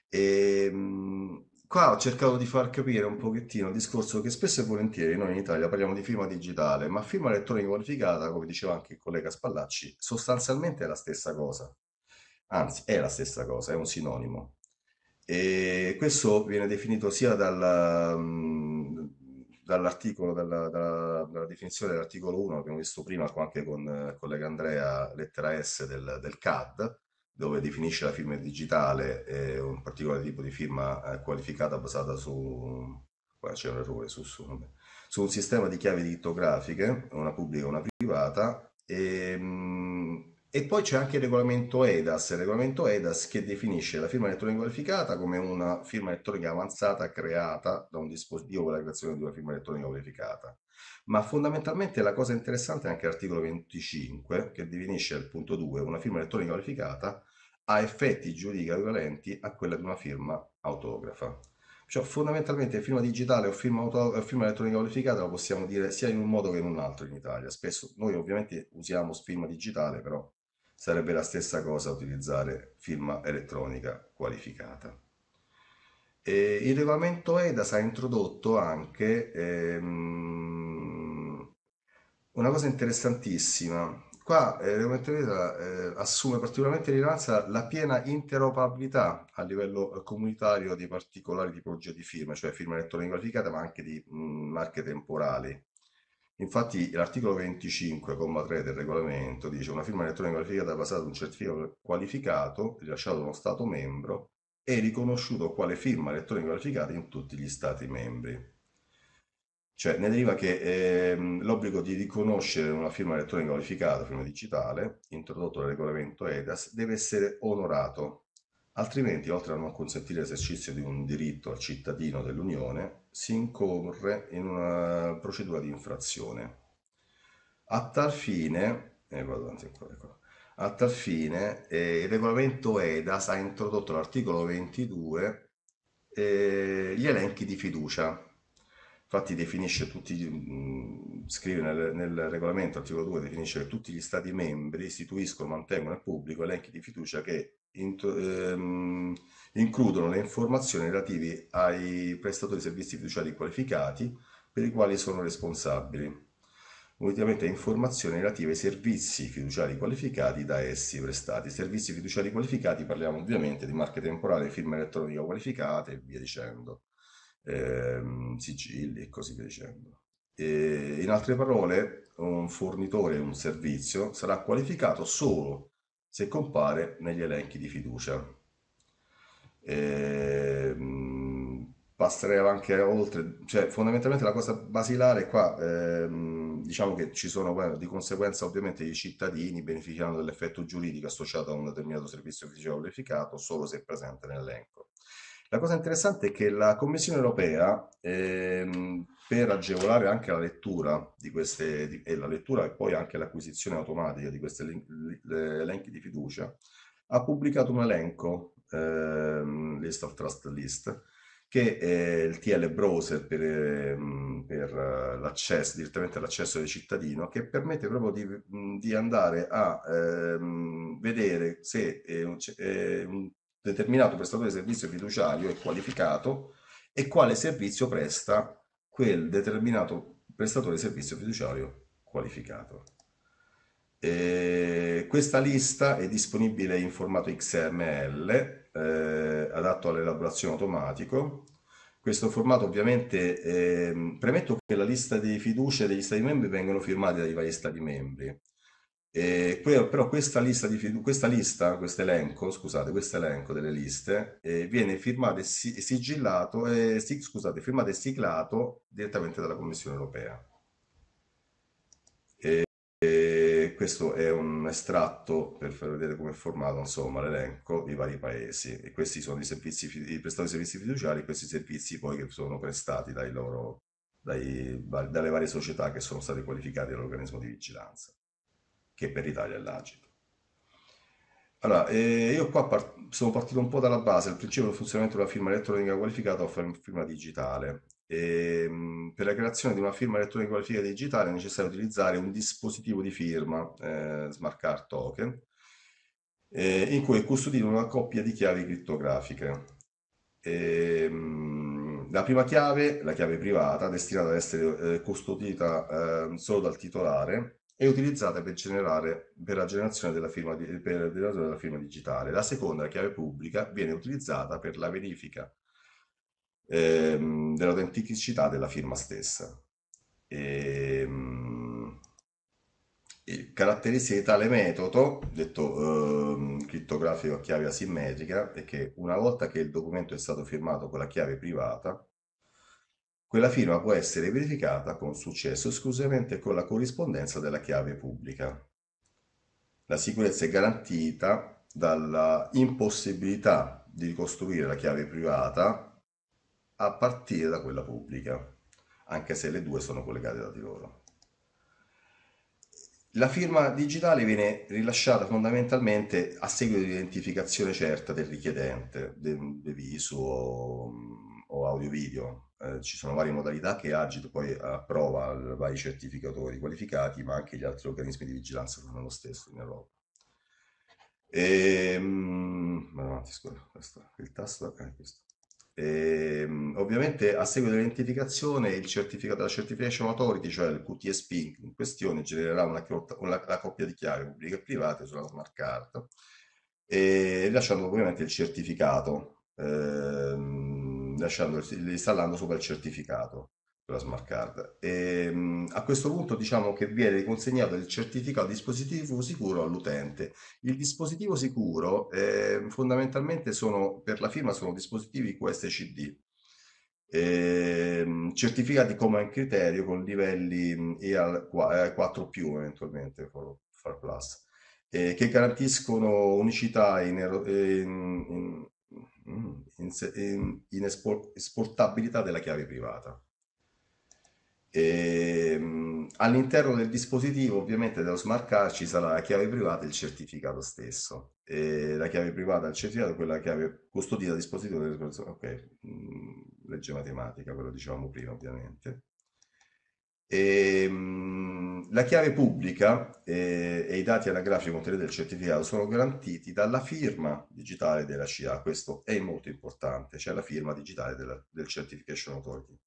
Ehm, qua ho cercato di far capire un pochettino il discorso che spesso e volentieri noi in Italia parliamo di firma digitale, ma firma elettronica qualificata, come diceva anche il collega Spallacci, sostanzialmente è la stessa cosa. Anzi, è la stessa cosa, è un sinonimo. E questo viene definito sia dal, dall'articolo, dalla, dalla, dalla, definizione dell'articolo 1, abbiamo visto prima anche con il eh, collega Andrea, lettera S del, del CAD, dove definisce la firma digitale eh, un particolare tipo di firma eh, qualificata basata su, un errore, su, su, su, un sistema di chiavi dittografiche, una pubblica e una privata, e, ehm, mh, e poi c'è anche il regolamento EDAS, il regolamento EDAS che definisce la firma elettronica qualificata come una firma elettronica avanzata creata da un dispositivo per la creazione di una firma elettronica qualificata. Ma fondamentalmente la cosa interessante è anche l'articolo 25 che definisce il punto 2 una firma elettronica qualificata ha effetti giuridici equivalenti a quella di una firma autografa. Cioè fondamentalmente firma digitale o firma, auto, firma elettronica qualificata la possiamo dire sia in un modo che in un altro in Italia. Spesso noi ovviamente usiamo firma digitale, però sarebbe la stessa cosa utilizzare firma elettronica qualificata. E il regolamento EDAS ha introdotto anche ehm, una cosa interessantissima. Qua eh, il regolamento EDAS eh, assume particolarmente rilevanza la piena interoperabilità a livello comunitario di particolari tipologie di firma, cioè firma elettronica qualificata, ma anche di mh, mm, marche temporali. Infatti l'articolo 25,3 del regolamento dice una firma elettronica qualificata basata su un certificato qualificato rilasciato da uno Stato membro è riconosciuto quale firma elettronica qualificata in tutti gli Stati membri. Cioè ne deriva che ehm, l'obbligo di riconoscere una firma elettronica qualificata, firma digitale, introdotto dal regolamento EDAS, deve essere onorato, altrimenti oltre a non consentire l'esercizio di un diritto al cittadino dell'Unione, si incorre in una procedura di infrazione. A tal fine, eh, avanti, ecco, ecco. A tal fine eh, il regolamento EDAS ha introdotto l'articolo 22 eh, gli elenchi di fiducia. Infatti definisce tutti, mh, mm, scrive nel, nel regolamento, articolo 2, definisce che tutti gli Stati membri istituiscono, mantengono al pubblico elenchi di fiducia che Ehm, includono le informazioni relative ai prestatori di servizi fiduciari qualificati per i quali sono responsabili, unitamente informazioni relative ai servizi fiduciari qualificati da essi prestati. Servizi fiduciari qualificati parliamo ovviamente di marche temporali, firma elettronica qualificate e via dicendo, ehm, sigilli e così via dicendo. E in altre parole, un fornitore, un servizio sarà qualificato solo se compare negli elenchi di fiducia. E, ehm, passerei anche oltre, cioè fondamentalmente la cosa basilare qua, ehm, diciamo che ci sono di conseguenza ovviamente i cittadini beneficiano dell'effetto giuridico associato a un determinato servizio fiscale qualificato solo se presente nell'elenco. La cosa interessante è che la Commissione europea, ehm, per agevolare anche la lettura di queste, di, e la lettura e poi anche l'acquisizione automatica di questi elenchi di fiducia, ha pubblicato un elenco, ehm, List of Trust List, che è il TL browser per, ehm, per l'accesso, direttamente all'accesso del cittadino, che permette proprio di, di andare a ehm, vedere se è un, è un determinato prestatore di servizio fiduciario è qualificato e quale servizio presta quel determinato prestatore di servizio fiduciario qualificato. E questa lista è disponibile in formato XML eh, adatto all'elaborazione automatico. Questo formato ovviamente, eh, premetto che la lista di fiducia degli Stati membri vengono firmate dai vari Stati membri. E però questa lista, di, questa lista, questo elenco, scusate, questo elenco delle liste eh, viene firmato e sigillato, eh, si, scusate, firmato e siglato direttamente dalla Commissione europea. E, e questo è un estratto per far vedere come è formato insomma, l'elenco dei vari paesi. E questi sono i servizi, i prestati servizi fiduciari, questi servizi poi che sono prestati dai loro, dai, dalle varie società che sono state qualificate dall'organismo di vigilanza che per l'Italia e l'Agip. Allora, eh, io qua par- sono partito un po' dalla base, il principio del funzionamento della firma elettronica qualificata o firma digitale. E, ehm, per la creazione di una firma elettronica qualificata digitale è necessario utilizzare un dispositivo di firma, eh, Smart Card Token, eh, in cui è custodita una coppia di chiavi crittografiche. E, ehm, la prima chiave, la chiave privata, destinata ad essere eh, custodita ehm, solo dal titolare, è utilizzata per, generare, per la generazione della firma, per della firma digitale. La seconda la chiave pubblica viene utilizzata per la verifica ehm, dell'autenticità della firma stessa. E, ehm, e caratterizza tale metodo, detto ehm, criptografico a chiave asimmetrica, è che una volta che il documento è stato firmato con la chiave privata, quella firma può essere verificata con successo esclusivamente con la corrispondenza della chiave pubblica. La sicurezza è garantita dalla impossibilità di ricostruire la chiave privata a partire da quella pubblica, anche se le due sono collegate da di loro. La firma digitale viene rilasciata fondamentalmente a seguito di identificazione certa del richiedente, del viso o, mm, o audio-video, eh, ci sono varie modalità che Agit poi approva al vari certificatori qualificati, ma anche gli altri organismi di vigilanza fanno lo stesso in Europa. E, um, avanti, scusa, questo, il tasto è eh, questo. E, um, ovviamente a seguito dell'identificazione il certificato, la Certification Authority, cioè il QTSP in questione, genererà una, una, una coppia di chiavi pubbliche e private sulla smart card, e, rilasciando ovviamente il certificato. Ehm, lasciando, installando sopra il certificato sulla smart card. E, ehm, a questo punto diciamo che viene consegnato il certificato dispositivo sicuro all'utente. Il dispositivo sicuro eh, fondamentalmente sono, per la firma sono dispositivi QSCD, eh, certificati come criterio con livelli mm, EAL 4 eh, più eventualmente far plus eh, che garantiscono unicità in, in, in, Mm, in, in, espor, esportabilità della chiave privata. E, ehm, all'interno del dispositivo, ovviamente, dello smart card ci sarà la chiave privata e il certificato stesso. E eh, la chiave privata e il certificato è quella chiave custodita a dispositivo delle persone. Ok, mm, legge matematica, ve lo dicevamo prima, ovviamente. E, ehm, mh, la chiave pubblica e, eh, e i dati anagrafici contenuti del certificato sono garantiti dalla firma digitale della CIA, questo è molto importante, c'è cioè la firma digitale della, del Certification Authority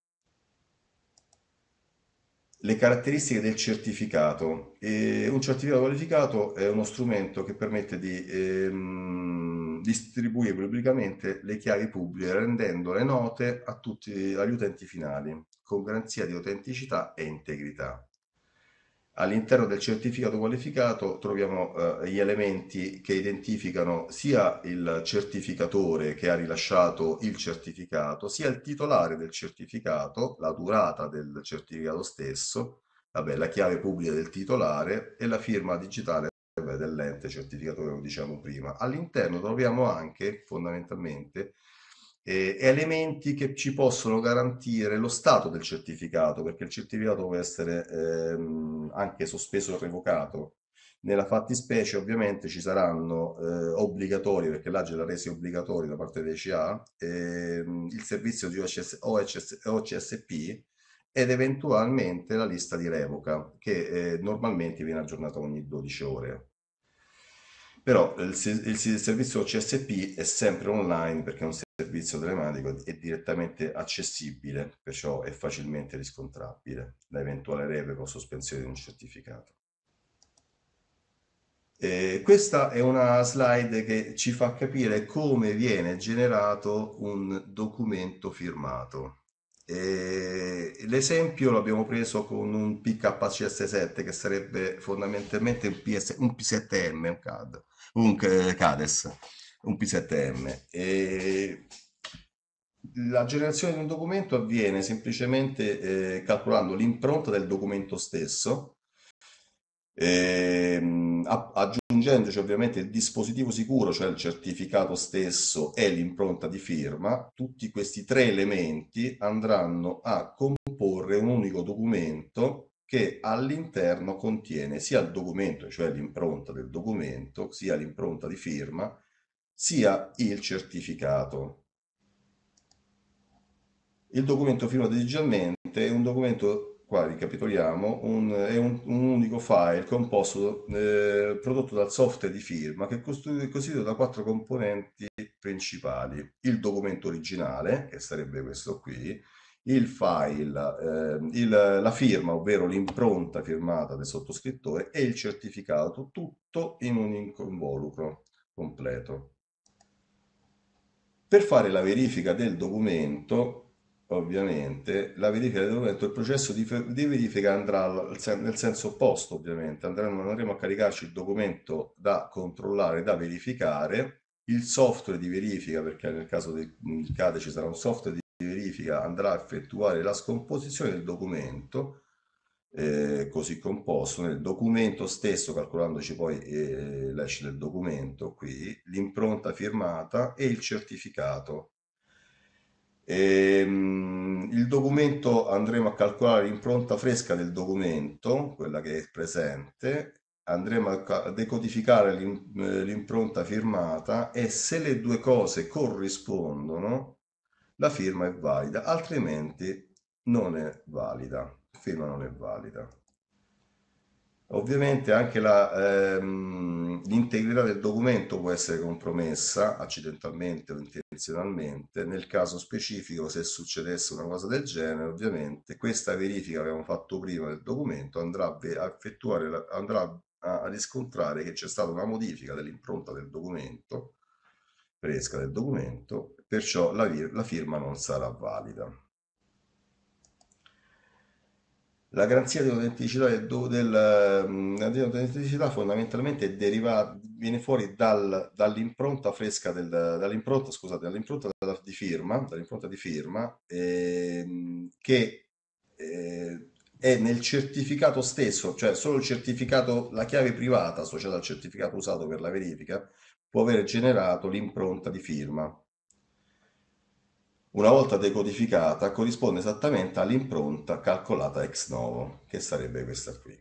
le caratteristiche del certificato. E un certificato qualificato è uno strumento che permette di ehm, distribuire pubblicamente le chiavi pubbliche rendendole note a tutti gli utenti finali, con garanzia di autenticità e integrità. All'interno del certificato qualificato troviamo eh, gli elementi che identificano sia il certificatore che ha rilasciato il certificato, sia il titolare del certificato, la durata del certificato stesso, vabbè, la chiave pubblica del titolare e la firma digitale dell'ente certificatore, come dicevamo prima. All'interno troviamo anche fondamentalmente eh, elementi che ci possono garantire lo stato del certificato, perché il certificato può essere ehm, anche sospeso o revocato. Nella fattispecie ovviamente ci saranno eh, obbligatori, perché l'AGE l'ha resi obbligatori da parte dei CA, ehm, il servizio di OCS, OCS, OCSP ed eventualmente la lista di revoca, che eh, normalmente viene aggiornata ogni 12 ore però il, il, servizio CSP è sempre online perché è un servizio telematico è direttamente accessibile, perciò è facilmente riscontrabile da eventuale revoca o sospensione di un certificato. Eh, questa è una slide che ci fa capire come viene generato un documento firmato. l'esempio l'abbiamo preso con un PKCS7 che sarebbe fondamentalmente un, PS, un P7M, un CAD un CADES, un P7M. E la generazione di un documento avviene semplicemente eh, calcolando l'impronta del documento stesso, ehm, aggiungendoci ovviamente il dispositivo sicuro, cioè il certificato stesso e l'impronta di firma, tutti questi tre elementi andranno a comporre un unico documento che all'interno contiene sia il documento, cioè l'impronta del documento, sia l'impronta di firma, sia il certificato. Il documento firmato digitalmente è un documento, qua ricapitoliamo, un, è un, un, unico file composto, eh, prodotto dal software di firma che è costituito da quattro componenti principali. Il documento originale, che sarebbe questo qui, il file, eh, il, la firma, ovvero l'impronta firmata del sottoscrittore e il certificato, tutto in un involucro completo. Per fare la verifica del documento, ovviamente, la verifica del documento, il processo di, di verifica andrà al, nel senso opposto, ovviamente, andremo, andremo a caricarci il documento da controllare, da verificare, il software di verifica, perché nel caso del CADE ci sarà un software di di verifica andrà a effettuare la scomposizione del documento eh, così composto nel documento stesso, calcolandoci poi eh, l'esce del documento qui, l'impronta firmata e il certificato. E, ehm, mh, il documento andremo a calcolare l'impronta fresca del documento, quella che è presente, andremo a decodificare l'impronta firmata e se le due cose corrispondono la firma è valida, altrimenti non è valida, la firma non è valida. Ovviamente anche ehm, l'integrità ehm, del documento può essere compromessa accidentalmente o intenzionalmente. Nel caso specifico, se succedesse una cosa del genere, ovviamente questa verifica che abbiamo fatto prima del documento andrà a, effettuare, andrà a riscontrare che c'è stata una modifica dell'impronta del documento, fresca del documento, perciò la, la firma non sarà valida. La garanzia di autenticità, del, del, mm, di fondamentalmente deriva, viene fuori dal, dall'impronta fresca, del, dall'impronta, scusate, di firma, dall'impronta di firma eh, che eh, è nel certificato stesso, cioè solo il certificato, la chiave privata associata al certificato usato per la verifica può aver generato l'impronta di firma una volta decodificata corrisponde esattamente all'impronta calcolata ex novo, che sarebbe questa qui.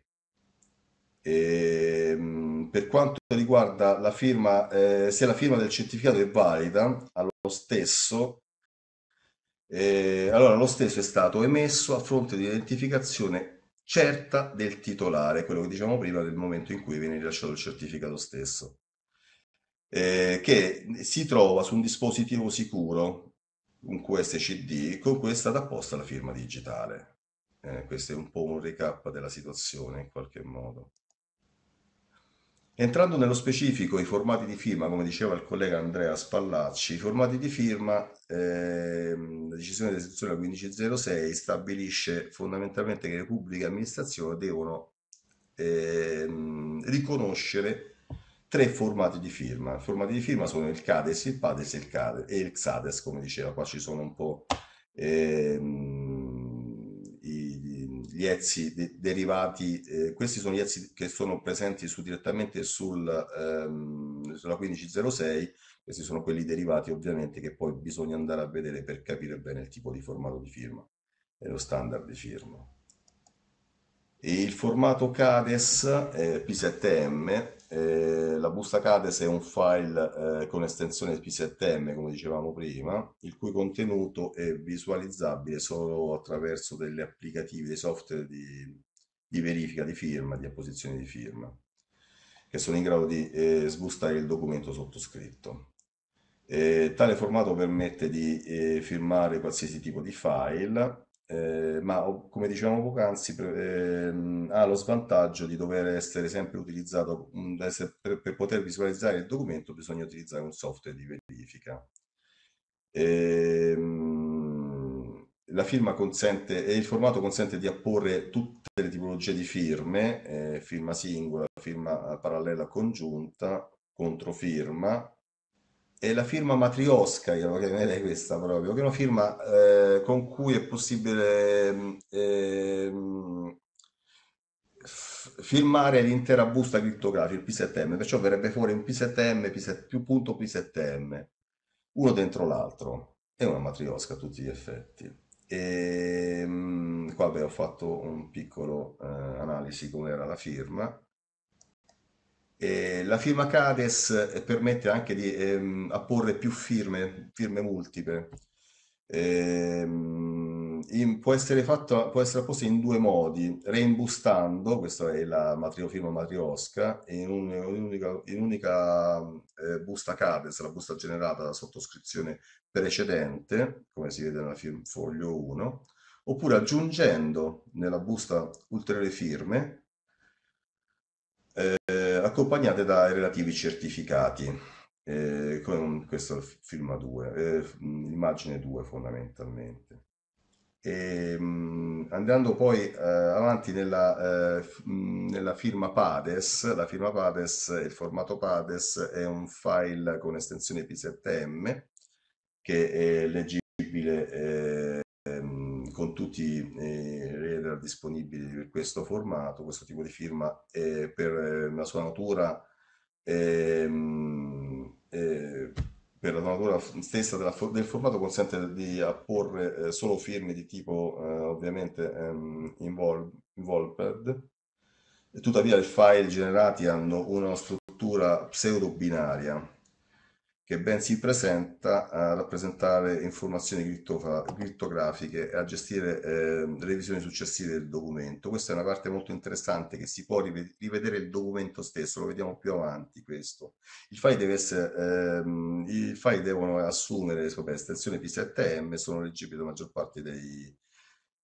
E, ehm, per quanto riguarda la firma, eh, se la firma del certificato è valida, allo stesso, eh, allora lo stesso è stato emesso a fronte di identificazione certa del titolare, quello che dicevamo prima del momento in cui viene rilasciato il certificato stesso, eh, che si trova su un dispositivo sicuro, un QSCD con cui è stata apposta la firma digitale. Eh, questo è un po' un recap della situazione in qualche modo. Entrando nello specifico, i formati di firma, come diceva il collega Andrea Spallacci, i formati di firma, eh, la decisione dell'istituzione 1506 stabilisce fondamentalmente che le pubbliche amministrazioni devono eh, riconoscere tre formati di firma. I formati di firma sono il CADES, il PADES e il, CADES, e il XADES, come diceva, qua ci sono un po' ehm, i, gli EZI de derivati, eh, questi sono gli EZI che sono presenti su, direttamente sul, ehm, sulla 1506, questi sono quelli derivati ovviamente che poi bisogna andare a vedere per capire bene il tipo di formato di firma e lo standard di firma. E il formato CADES eh, P7M eh, la busta Cades è un file eh, con estensione P7M, come dicevamo prima, il cui contenuto è visualizzabile solo attraverso degli applicativi, dei software di, di verifica di firma, di apposizione di firma, che sono in grado di eh, sbustare il documento sottoscritto. Eh, tale formato permette di eh, firmare qualsiasi tipo di file eh, ma oh, come dicevamo poc'anzi, pre- ehm, ha lo svantaggio di dover essere sempre utilizzato, mh, mm, essere- per, per poter visualizzare il documento bisogna utilizzare un software di verifica. Ehm, la firma consente, e il formato consente di apporre tutte le tipologie di firme, eh, firma singola, firma parallela congiunta, controfirma, è la firma Matriosca, io la chiamerei questa proprio, che è una firma eh, con cui è possibile eh, firmare l'intera busta criptografica, il P7M, perciò verrebbe fuori un P7M, PSTM, PS, più punto P7M, uno dentro l'altro, è una matriosca a tutti gli effetti. E, ehm, qua beh, ho fatto un piccolo eh, analisi come era la firma, la firma CADES eh, permette anche di ehm, apporre più firme, firme multiple. Eh, in, può essere fatto, può essere apposta in due modi, reimbustando, questa è la matriofirma matriosca, in, un, in unica, in unica eh, busta CADES, la busta generata dalla sottoscrizione precedente, come si vede nella firma foglio 1, oppure aggiungendo nella busta ulteriori firme eh, accompagnate dai relativi certificati. Eh, con questo film a due, eh, immagine 2 fondamentalmente. E, ehm, mh, andando poi eh, avanti nella, mh, eh, nella, firma PADES, la firma PADES, il formato PADES è un file con estensione P7M che è leggibile eh, con tutti eh, i reader disponibili per questo formato, questo tipo di firma, per eh, la sua natura ehm, eh, per la natura stessa della, del formato consente di apporre eh, solo firme di tipo eh, ovviamente ehm, invol, involved. Tuttavia i file generati hanno una struttura pseudo-binaria che ben si presenta a rappresentare informazioni crittografiche e a gestire eh, revisioni successive del documento. Questa è una parte molto interessante che si può rivedere il documento stesso, lo vediamo più avanti questo. I file, deve essere, ehm, i file devono assumere vabbè, estensione P7M, sono leggibili la maggior parte dei,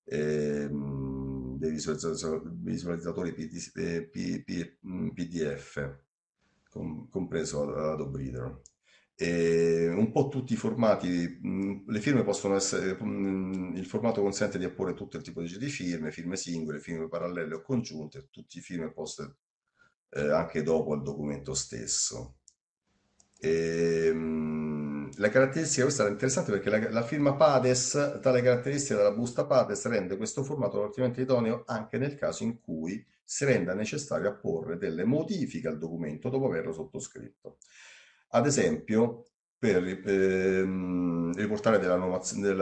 ehm, dei visualizzatori PDF, PDF compreso Adobe Reader. E ehm, un po' tutti i formati, mm, le firme possono essere, mm, il formato consente di apporre tutto il tipo di firme, firme singole, firme parallele o congiunte, tutte firme poste eh, anche dopo al documento stesso. E, ehm, la caratteristica, questa era interessante perché la, la firma PADES, tale caratteristica della busta PADES rende questo formato relativamente idoneo anche nel caso in cui si renda necessario apporre delle modifiche al documento dopo averlo sottoscritto ad esempio per ehm, riportare delle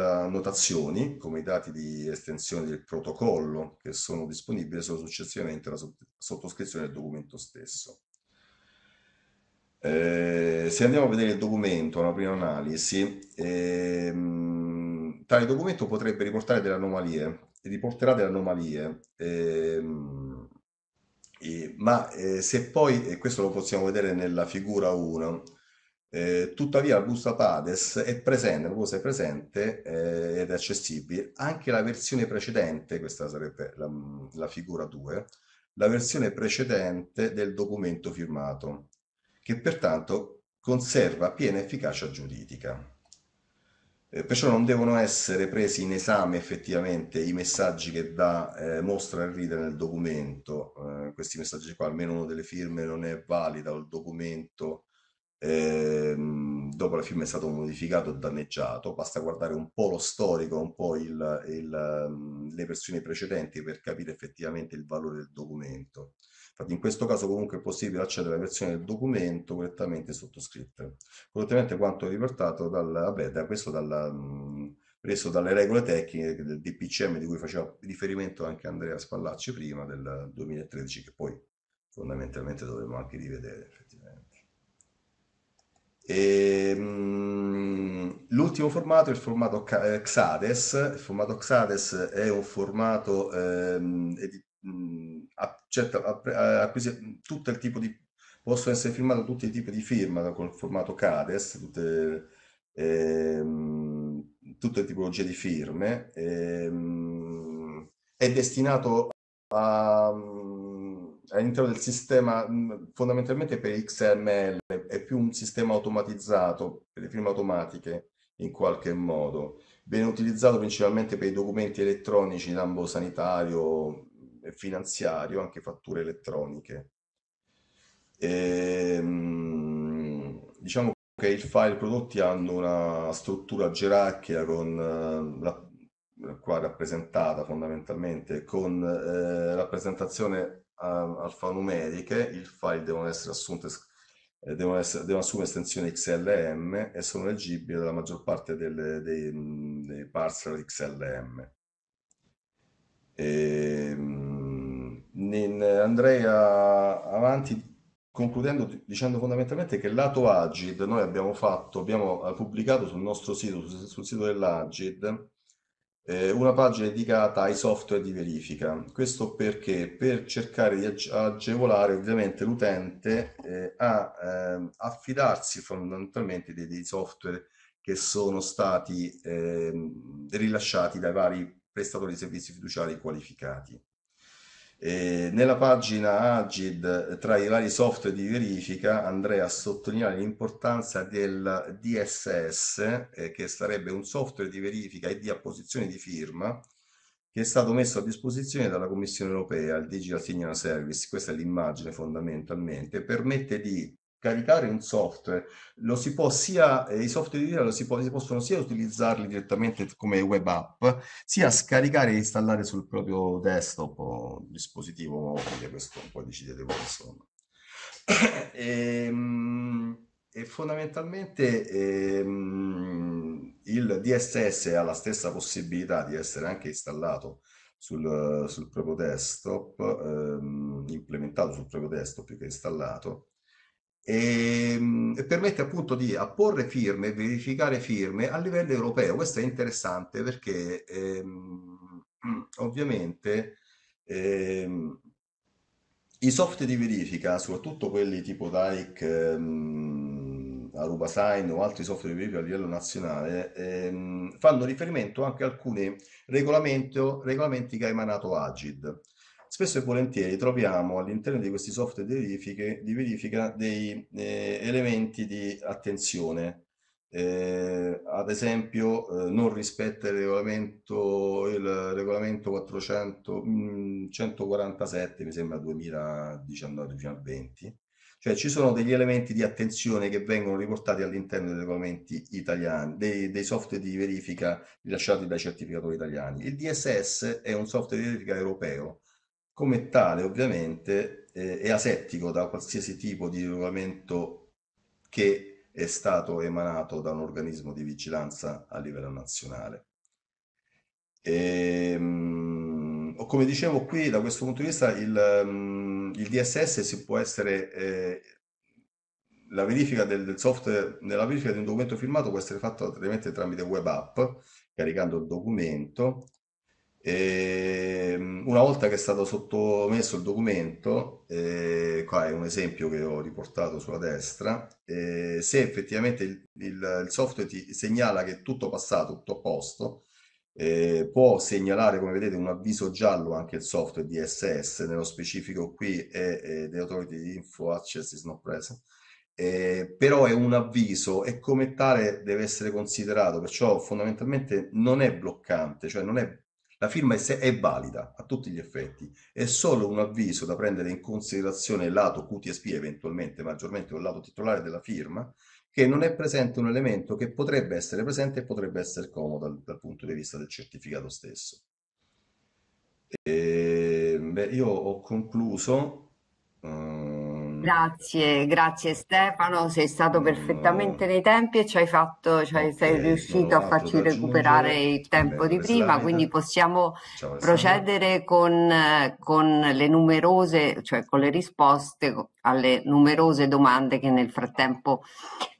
annotazioni come i dati di estensione del protocollo che sono disponibili solo successivamente alla sottoscrizione del documento stesso. Eh, se andiamo a vedere il documento, una prima analisi, ehm, tale documento potrebbe riportare delle anomalie, riporterà delle anomalie, ehm, e, ma eh, se poi, e questo lo possiamo vedere nella figura 1, eh, tuttavia al gusto Pades è presente, la cosa è presente eh, ed è accessibile anche la versione precedente, questa sarebbe la, la figura 2, la versione precedente del documento firmato, che pertanto conserva piena efficacia giuridica. Eh, perciò non devono essere presi in esame effettivamente i messaggi che dà eh, mostra il reader nel documento, eh, questi messaggi qua, almeno una delle firme non è valida o il documento Ehm, dopo la firma è stato modificato e danneggiato, basta guardare un po' lo storico, un po' il, il, ehm, le versioni precedenti per capire effettivamente il valore del documento. Infatti in questo caso comunque è possibile accedere alla versione del documento correttamente sottoscritta, correttamente quanto riportato dal, vabbè, da questo dalla, mm, preso dalle regole tecniche del DPCM di cui faceva riferimento anche Andrea Spallacci prima del 2013, che poi fondamentalmente dovremmo anche rivedere. E, ehm, mh, l'ultimo formato è il formato eh, Xades. Il formato Xades è un formato ehm, edit- mm, certo, accetta tutto il tipo di possono essere firmate tutti i tipi di firma con il formato CADES, tutte, ehm, tutte le tipologie di firme. Ehm, è destinato a, mm, all'interno del sistema, mm, fondamentalmente per XML, è più un sistema automatizzato, per le firme automatiche in qualche modo. Viene utilizzato principalmente per i documenti elettronici in ambito sanitario e finanziario, anche fatture elettroniche. E, ehm, diciamo che i file prodotti hanno una struttura gerarchica con eh, la, qua rappresentata fondamentalmente con eh, rappresentazione um, ehm, alfanumeriche, il file devono essere assunte eh, Devono, essere, devono, assumere estensione XLM e sono leggibili dalla maggior parte delle, dei, dei parser XLM. E, ehm, in, andrei avanti concludendo dicendo fondamentalmente che lato Agid noi abbiamo fatto, abbiamo eh, pubblicato sul nostro sito, sul, sul sito dell'Agid, eh, una pagina dedicata ai software di verifica. Questo perché? Per cercare di age- agevolare ovviamente l'utente eh, a eh, affidarsi fondamentalmente dei, dei, software che sono stati ehm, rilasciati dai vari prestatori di servizi fiduciari qualificati. Eh, nella pagina Agid, tra i vari software di verifica, Andrea a sottolineare l'importanza del DSS, eh, che sarebbe un software di verifica e di apposizione di firma, che è stato messo a disposizione dalla Commissione europea, il Digital Signal Service, questa è l'immagine fondamentalmente, permette di caricare un software, lo si può sia, eh, i software di Tira si, si, possono sia utilizzarli direttamente come web app, sia scaricare e installare sul proprio desktop o dispositivo mobile, questo poi decidete voi insomma. E, ehm, e fondamentalmente ehm, il DSS ha la stessa possibilità di essere anche installato sul, sul proprio desktop, ehm, implementato sul proprio desktop più che installato, e, ehm, e, permette appunto di apporre firme, verificare firme a livello europeo. Questo è interessante perché ehm, ovviamente ehm, i software di verifica, soprattutto quelli tipo DAIC, ehm, Aruba Sign o altri software di verifica a livello nazionale, ehm, fanno riferimento anche a alcuni regolamenti che ha emanato Agid spesso e volentieri troviamo all'interno di questi software di verifica, di verifica dei eh, elementi di attenzione. Eh, ad esempio eh, non rispetta il regolamento, il regolamento 400, mh, 147 mi sembra 2019-2020 cioè ci sono degli elementi di attenzione che vengono riportati all'interno dei regolamenti italiani, dei, dei, software di verifica rilasciati dai certificatori italiani. Il DSS è un software di verifica europeo, come tale ovviamente eh, è asettico da qualsiasi tipo di regolamento che è stato emanato da un organismo di vigilanza a livello nazionale. E, ehm, mh, come dicevo qui, da questo punto di vista, il, mh, ehm, il DSS si può essere... Eh, la verifica del, del, software, nella verifica di un documento firmato può essere fatta tramite web app, caricando il documento, e ehm, una volta che è stato sottomesso il documento, eh, qua è un esempio che ho riportato sulla destra, eh, se effettivamente il, il, il, software ti segnala che è tutto passato, tutto a posto, eh, può segnalare, come vedete, un avviso giallo anche il software DSS, nello specifico qui è, è The Authority Info Access is not present, eh, però è un avviso e come tale deve essere considerato, perciò fondamentalmente non è bloccante, cioè non è la firma è valida a tutti gli effetti, è solo un avviso da prendere in considerazione il lato QTSP eventualmente, maggiormente o lato titolare della firma, che non è presente un elemento che potrebbe essere presente e potrebbe essere comodo dal, dal punto di vista del certificato stesso. E, ehm, beh, io ho concluso. Uh, Grazie, grazie Stefano, sei stato perfettamente nei tempi e ci hai fatto, cioè sei riuscito a farci recuperare il tempo di prima, quindi possiamo procedere con, con le numerose, cioè con le risposte alle numerose domande che nel frattempo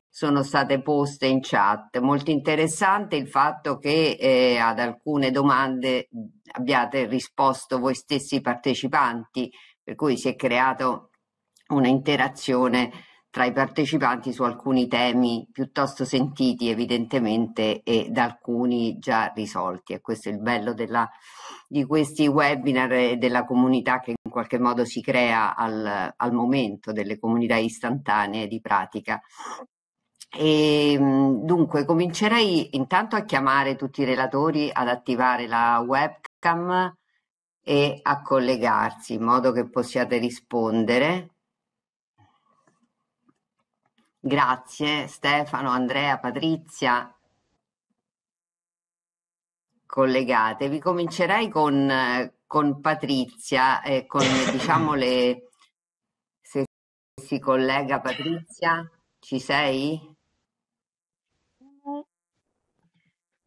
sono state poste in chat. Molto interessante il fatto che eh, ad alcune domande abbiate risposto voi stessi partecipanti, per cui si è creato una interazione tra i partecipanti su alcuni temi piuttosto sentiti evidentemente e da alcuni già risolti e questo è il bello della, di questi webinar e della comunità che in qualche modo si crea al, al momento delle comunità istantanee di pratica e, ehm, dunque, comincerei intanto a chiamare tutti i relatori ad attivare la webcam e a collegarsi in modo che possiate rispondere. Grazie Stefano, Andrea, Patrizia. Collegatevi. Comincerei con, con Patrizia e con diciamo le se si collega Patrizia, ci sei?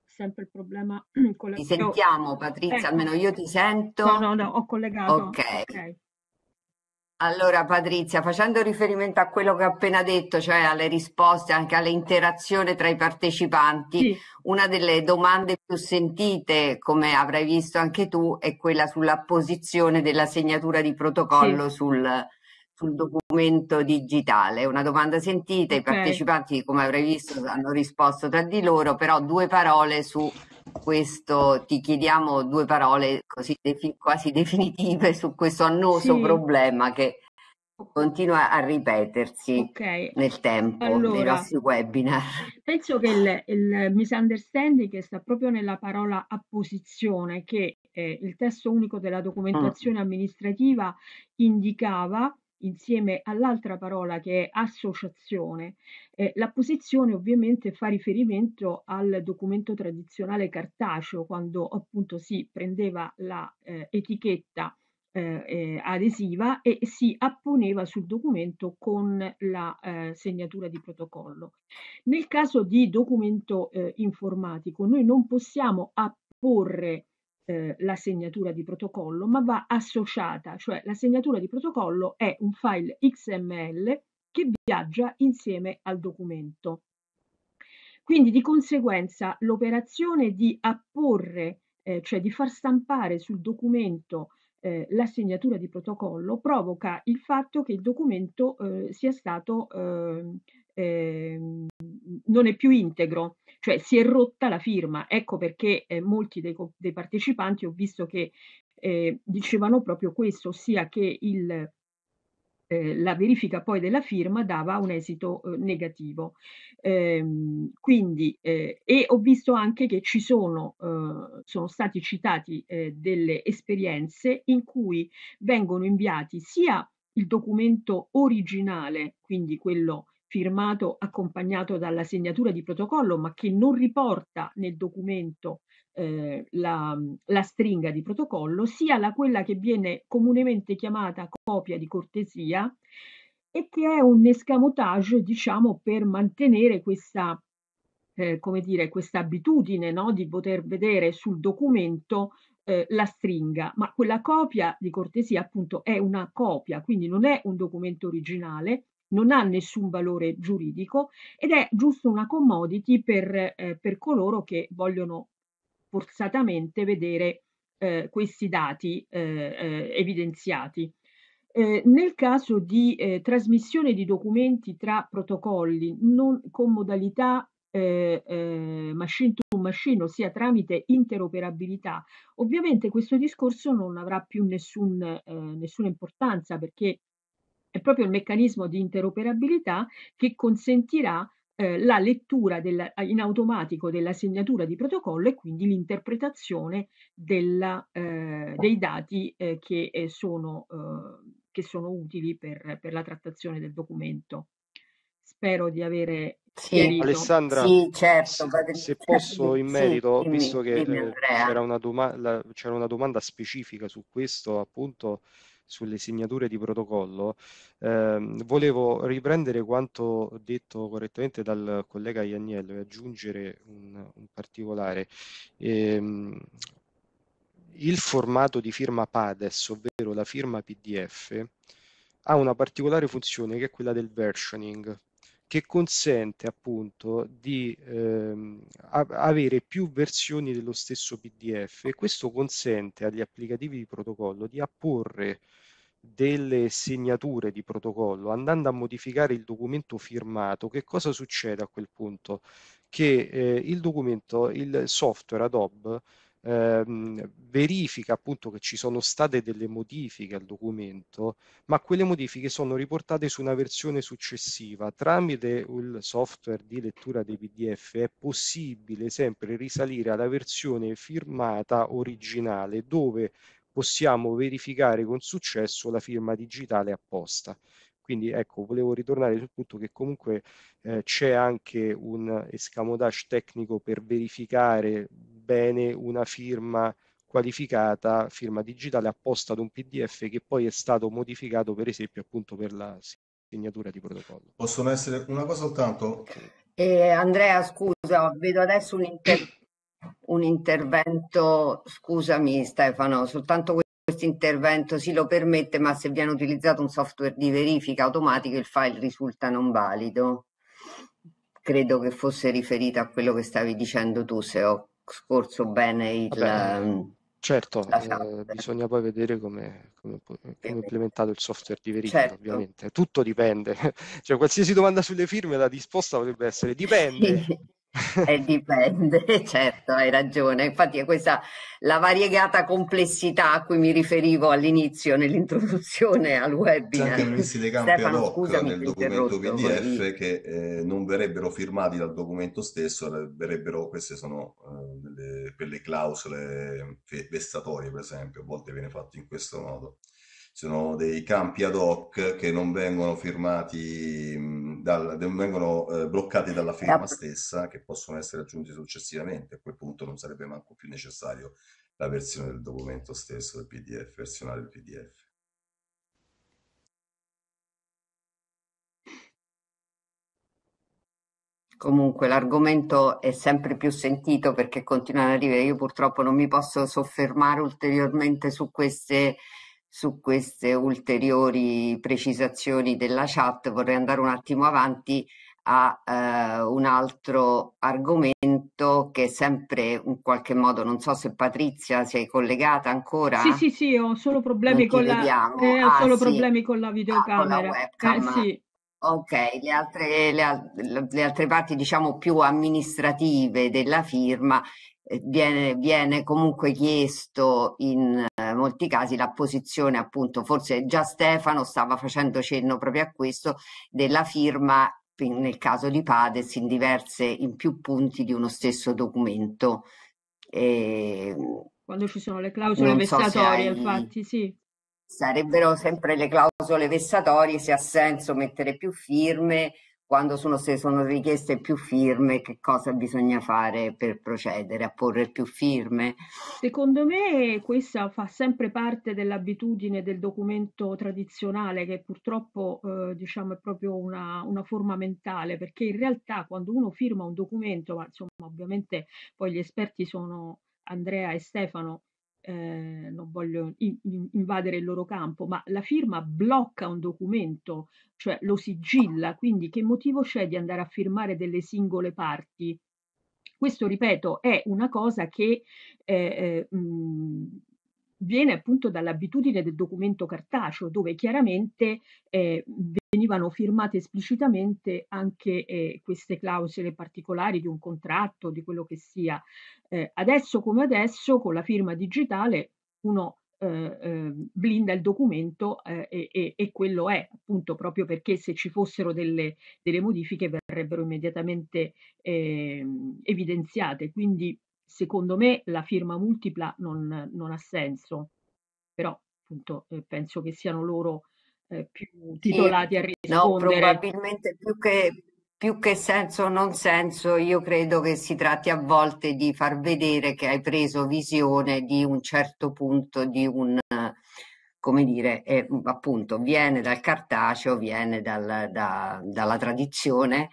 Sempre il problema con la Ti sentiamo Patrizia, ecco. almeno io ti sento. No, no, no, ho collegato. Ok. Ok. Allora Patrizia, facendo riferimento a quello che ho appena detto, cioè alle risposte, anche all'interazione tra i partecipanti, sì. una delle domande più sentite, come avrai visto anche tu, è quella sulla posizione della segnatura di protocollo sì. sul, sul, documento digitale. Una domanda sentita, okay. i partecipanti, come avrai visto, hanno risposto tra di loro, però due parole su questo ti chiediamo due parole così defi- quasi definitive su questo annoso sì. problema che continua a ripetersi okay. nel tempo allora, dei nostri webinar. Penso che il, il, misunderstanding sta proprio nella parola apposizione che eh, il testo unico della mm. documentazione mm. amministrativa indicava insieme all'altra parola che è associazione. Eh, l'apposizione ovviamente fa riferimento al documento tradizionale cartaceo, quando appunto si prendeva l'etichetta eh, eh, eh, adesiva e si apponeva sul documento con la eh, segnatura di protocollo. Nel caso di documento eh, informatico noi non possiamo apporre eh, la segnatura di protocollo, ma va associata, cioè la segnatura di protocollo è un file XML che viaggia insieme al documento. Quindi di conseguenza l'operazione di apporre, eh, cioè di far stampare sul documento eh, la segnatura di protocollo provoca il fatto che il documento eh, sia stato eh, non è più integro, cioè si è rotta la firma. Ecco perché eh, molti dei, dei, partecipanti ho visto che eh, dicevano proprio questo, ossia che il, eh, la verifica poi della firma dava un esito eh, negativo. Ehm, quindi, eh, e ho visto anche che ci sono, eh, sono stati citati eh, delle esperienze in cui vengono inviati sia il documento originale, quindi quello firmato accompagnato dalla segnatura di protocollo, ma che non riporta nel documento eh, la, la, stringa di protocollo, sia la quella che viene comunemente chiamata copia di cortesia e che è un escamotage, diciamo, per mantenere questa, eh, come dire, questa abitudine no? di poter vedere sul documento eh, la stringa, ma quella copia di cortesia appunto è una copia, quindi non è un documento originale, non ha nessun valore giuridico ed è giusto una commodity per, eh, per coloro che vogliono forzatamente vedere eh, questi dati eh, eh evidenziati. Eh, nel caso di eh, trasmissione di documenti tra protocolli non con modalità machine to machine, ossia tramite interoperabilità, ovviamente questo discorso non avrà più nessun, nessuna importanza perché è proprio il meccanismo di interoperabilità che consentirà eh, la lettura della, in automatico della segnatura di protocollo e quindi l'interpretazione della, eh, dei dati eh, che, eh, sono, eh, che, sono, utili per, per la trattazione del documento spero di avere sì. Alessandra, sì, certo, se, se certo, posso in merito, sì, visto che eh, c'era, una doma- la, c'era, una domanda specifica su questo, appunto, sulle signature di protocollo, ehm, volevo riprendere quanto detto correttamente dal collega Iagnello e aggiungere un, un particolare. Ehm, il formato di firma PADES, ovvero la firma PDF, ha una particolare funzione che è quella del versioning, che consente appunto di ehm, avere più versioni dello stesso PDF e questo consente agli applicativi di protocollo di apporre delle segnature di protocollo andando a modificare il documento firmato che cosa succede a quel punto che eh, il documento il software Adobe ehm, verifica appunto che ci sono state delle modifiche al documento, ma quelle modifiche sono riportate su una versione successiva. Tramite il software di lettura dei PDF è possibile sempre risalire alla versione firmata originale dove possiamo verificare con successo la firma digitale apposta. Quindi ecco, volevo ritornare sul punto che comunque eh, c'è anche un escamotage tecnico per verificare bene una firma qualificata, firma digitale apposta ad un PDF che poi è stato modificato per esempio appunto per la segnatura di protocollo. Possono essere una cosa soltanto? Eh, Andrea, scusa, vedo adesso un, inter... un intervento, scusami Stefano, soltanto questo questo intervento si lo permette, ma se viene utilizzato un software di verifica automatica il file risulta non valido. Credo che fosse riferita a quello che stavi dicendo tu, se ho scorso bene il... Vabbè, ehm, certo, eh, bisogna poi vedere come, come, implementato il software di verifica, certo. ovviamente. Tutto dipende. Cioè, qualsiasi domanda sulle firme, la risposta potrebbe essere dipende. Eh, dipende, certo, hai ragione. Infatti è questa la variegata complessità a cui mi riferivo all'inizio nell'introduzione al webinar. Anche messi dei campi Stefano, ad hoc nel documento PDF che eh, non verrebbero firmati dal documento stesso, verrebbero, queste sono eh, delle, per le clausole vessatorie, per esempio, a volte viene fatto in questo modo sono dei campi ad hoc che non vengono firmati, mm, dal, non vengono eh, bloccati dalla firma esatto. stessa, che possono essere aggiunti successivamente. A quel punto non sarebbe manco più necessario la versione del documento stesso, del PDF, versionare il PDF. Comunque l'argomento è sempre più sentito perché continuano ad arrivare. Io purtroppo non mi posso soffermare ulteriormente su queste su queste ulteriori precisazioni della chat, vorrei andare un attimo avanti a eh, un altro argomento che sempre in qualche modo, non so se Patrizia si è collegata ancora. Sì, sì, sì, ho solo problemi, con la, eh, ho ah, solo sì. problemi con la videocamera. Ah, con la eh, sì. Ok, le altre le le altre parti diciamo più amministrative della firma, eh, viene viene comunque chiesto in eh, molti casi l'apposizione appunto, forse già Stefano stava facendo cenno proprio a questo, della firma nel caso di Pades in diverse in più punti di uno stesso documento. E, ehm, Quando ci sono le clausole non so vessatorie hai... infatti, sì. Sarebbero sempre le clausole vessatorie se ha senso mettere più firme, quando sono, se sono richieste più firme, che cosa bisogna fare per procedere a porre più firme? Secondo me questa fa sempre parte dell'abitudine del documento tradizionale, che purtroppo eh, diciamo, è proprio una, una, forma mentale, perché in realtà quando uno firma un documento, ma insomma ovviamente poi gli esperti sono Andrea e Stefano eh, non voglio in, in, invadere il loro campo, ma la firma blocca un documento, cioè lo sigilla, quindi che motivo c'è di andare a firmare delle singole parti? Questo, ripeto, è una cosa che eh, eh mh, mhmm, viene appunto dall'abitudine del documento cartaceo, dove chiaramente eh, venivano firmate esplicitamente anche eh, queste clausole particolari di un contratto, di quello che sia. Eh, adesso come adesso, con la firma digitale, uno eh, eh blinda il documento eh, e, e, e, quello è, appunto, proprio perché se ci fossero delle, delle modifiche verrebbero immediatamente ehm, evidenziate. Quindi secondo me la firma multipla non, non ha senso, però appunto eh, penso che siano loro eh, più titolati a rispondere. No, probabilmente più che, più che senso o non senso, io credo che si tratti a volte di far vedere che hai preso visione di un certo punto, di un come dire, eh, appunto, viene dal cartaceo, viene dal, da, dalla tradizione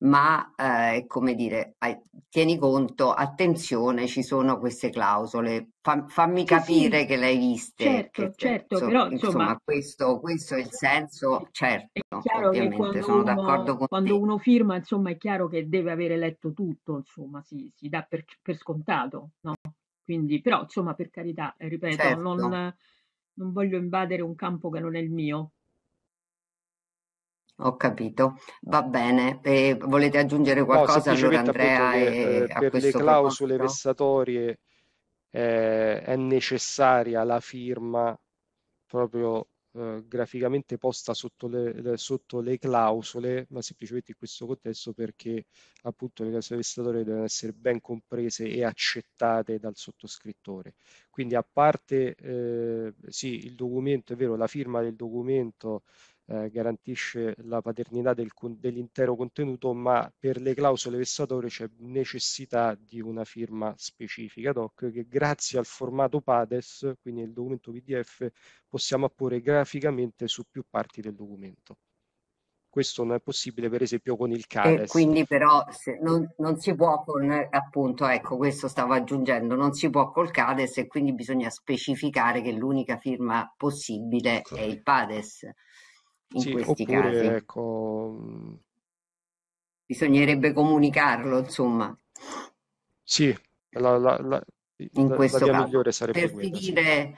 ma eh, come dire, tieni conto, attenzione, ci sono queste clausole, Fa, fammi capire sì, sì. che l'hai viste. Certo, che, certo, so, però insomma, insomma questo, questo, è il senso, certo, ovviamente sono uno, d'accordo con Quando te. uno firma, insomma, è chiaro che deve avere letto tutto, insomma, si, si dà per, per scontato, no? Quindi, però, insomma, per carità, ripeto, certo. non, non voglio invadere un campo che non è il mio, ho capito, va bene. E volete aggiungere qualcosa no, allora Andrea? Che, eh, per le clausole punto? vessatorie eh, è necessaria la firma proprio eh, graficamente posta sotto le, sotto le, clausole, ma semplicemente in questo contesto perché appunto le clausole vessatorie devono essere ben comprese e accettate dal sottoscrittore. Quindi a parte, eh, sì, il documento, è vero, la firma del documento eh, garantisce la paternità del, dell'intero contenuto, ma per le clausole vessatorie c'è necessità di una firma specifica ad hoc che grazie al formato PADES, quindi il documento PDF, possiamo apporre graficamente su più parti del documento. Questo non è possibile per esempio con il CADES. E quindi però non, non, si può con, appunto, ecco questo stavo aggiungendo, non si può col CADES e quindi bisogna specificare che l'unica firma possibile okay. è il PADES in sì, questi oppure, casi. Ecco... Mhmm Bisognerebbe comunicarlo, insomma. Sì, la, la, la, in la, questo la caso. migliore sarebbe per quella. Dire...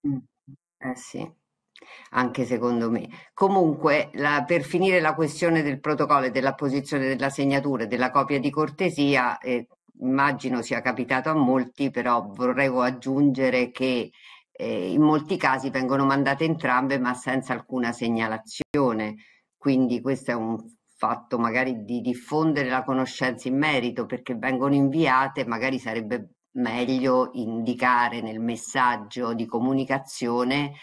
Sì. Eh sì anche secondo me. Comunque, la, per finire la questione del protocollo e dell'apposizione della segnatura e della copia di cortesia, eh, immagino sia capitato a molti, però vorrei aggiungere che eh, in molti casi vengono mandate entrambe ma senza alcuna segnalazione, quindi questo è un fatto magari di diffondere la conoscenza in merito perché vengono inviate, magari sarebbe meglio indicare nel messaggio di comunicazione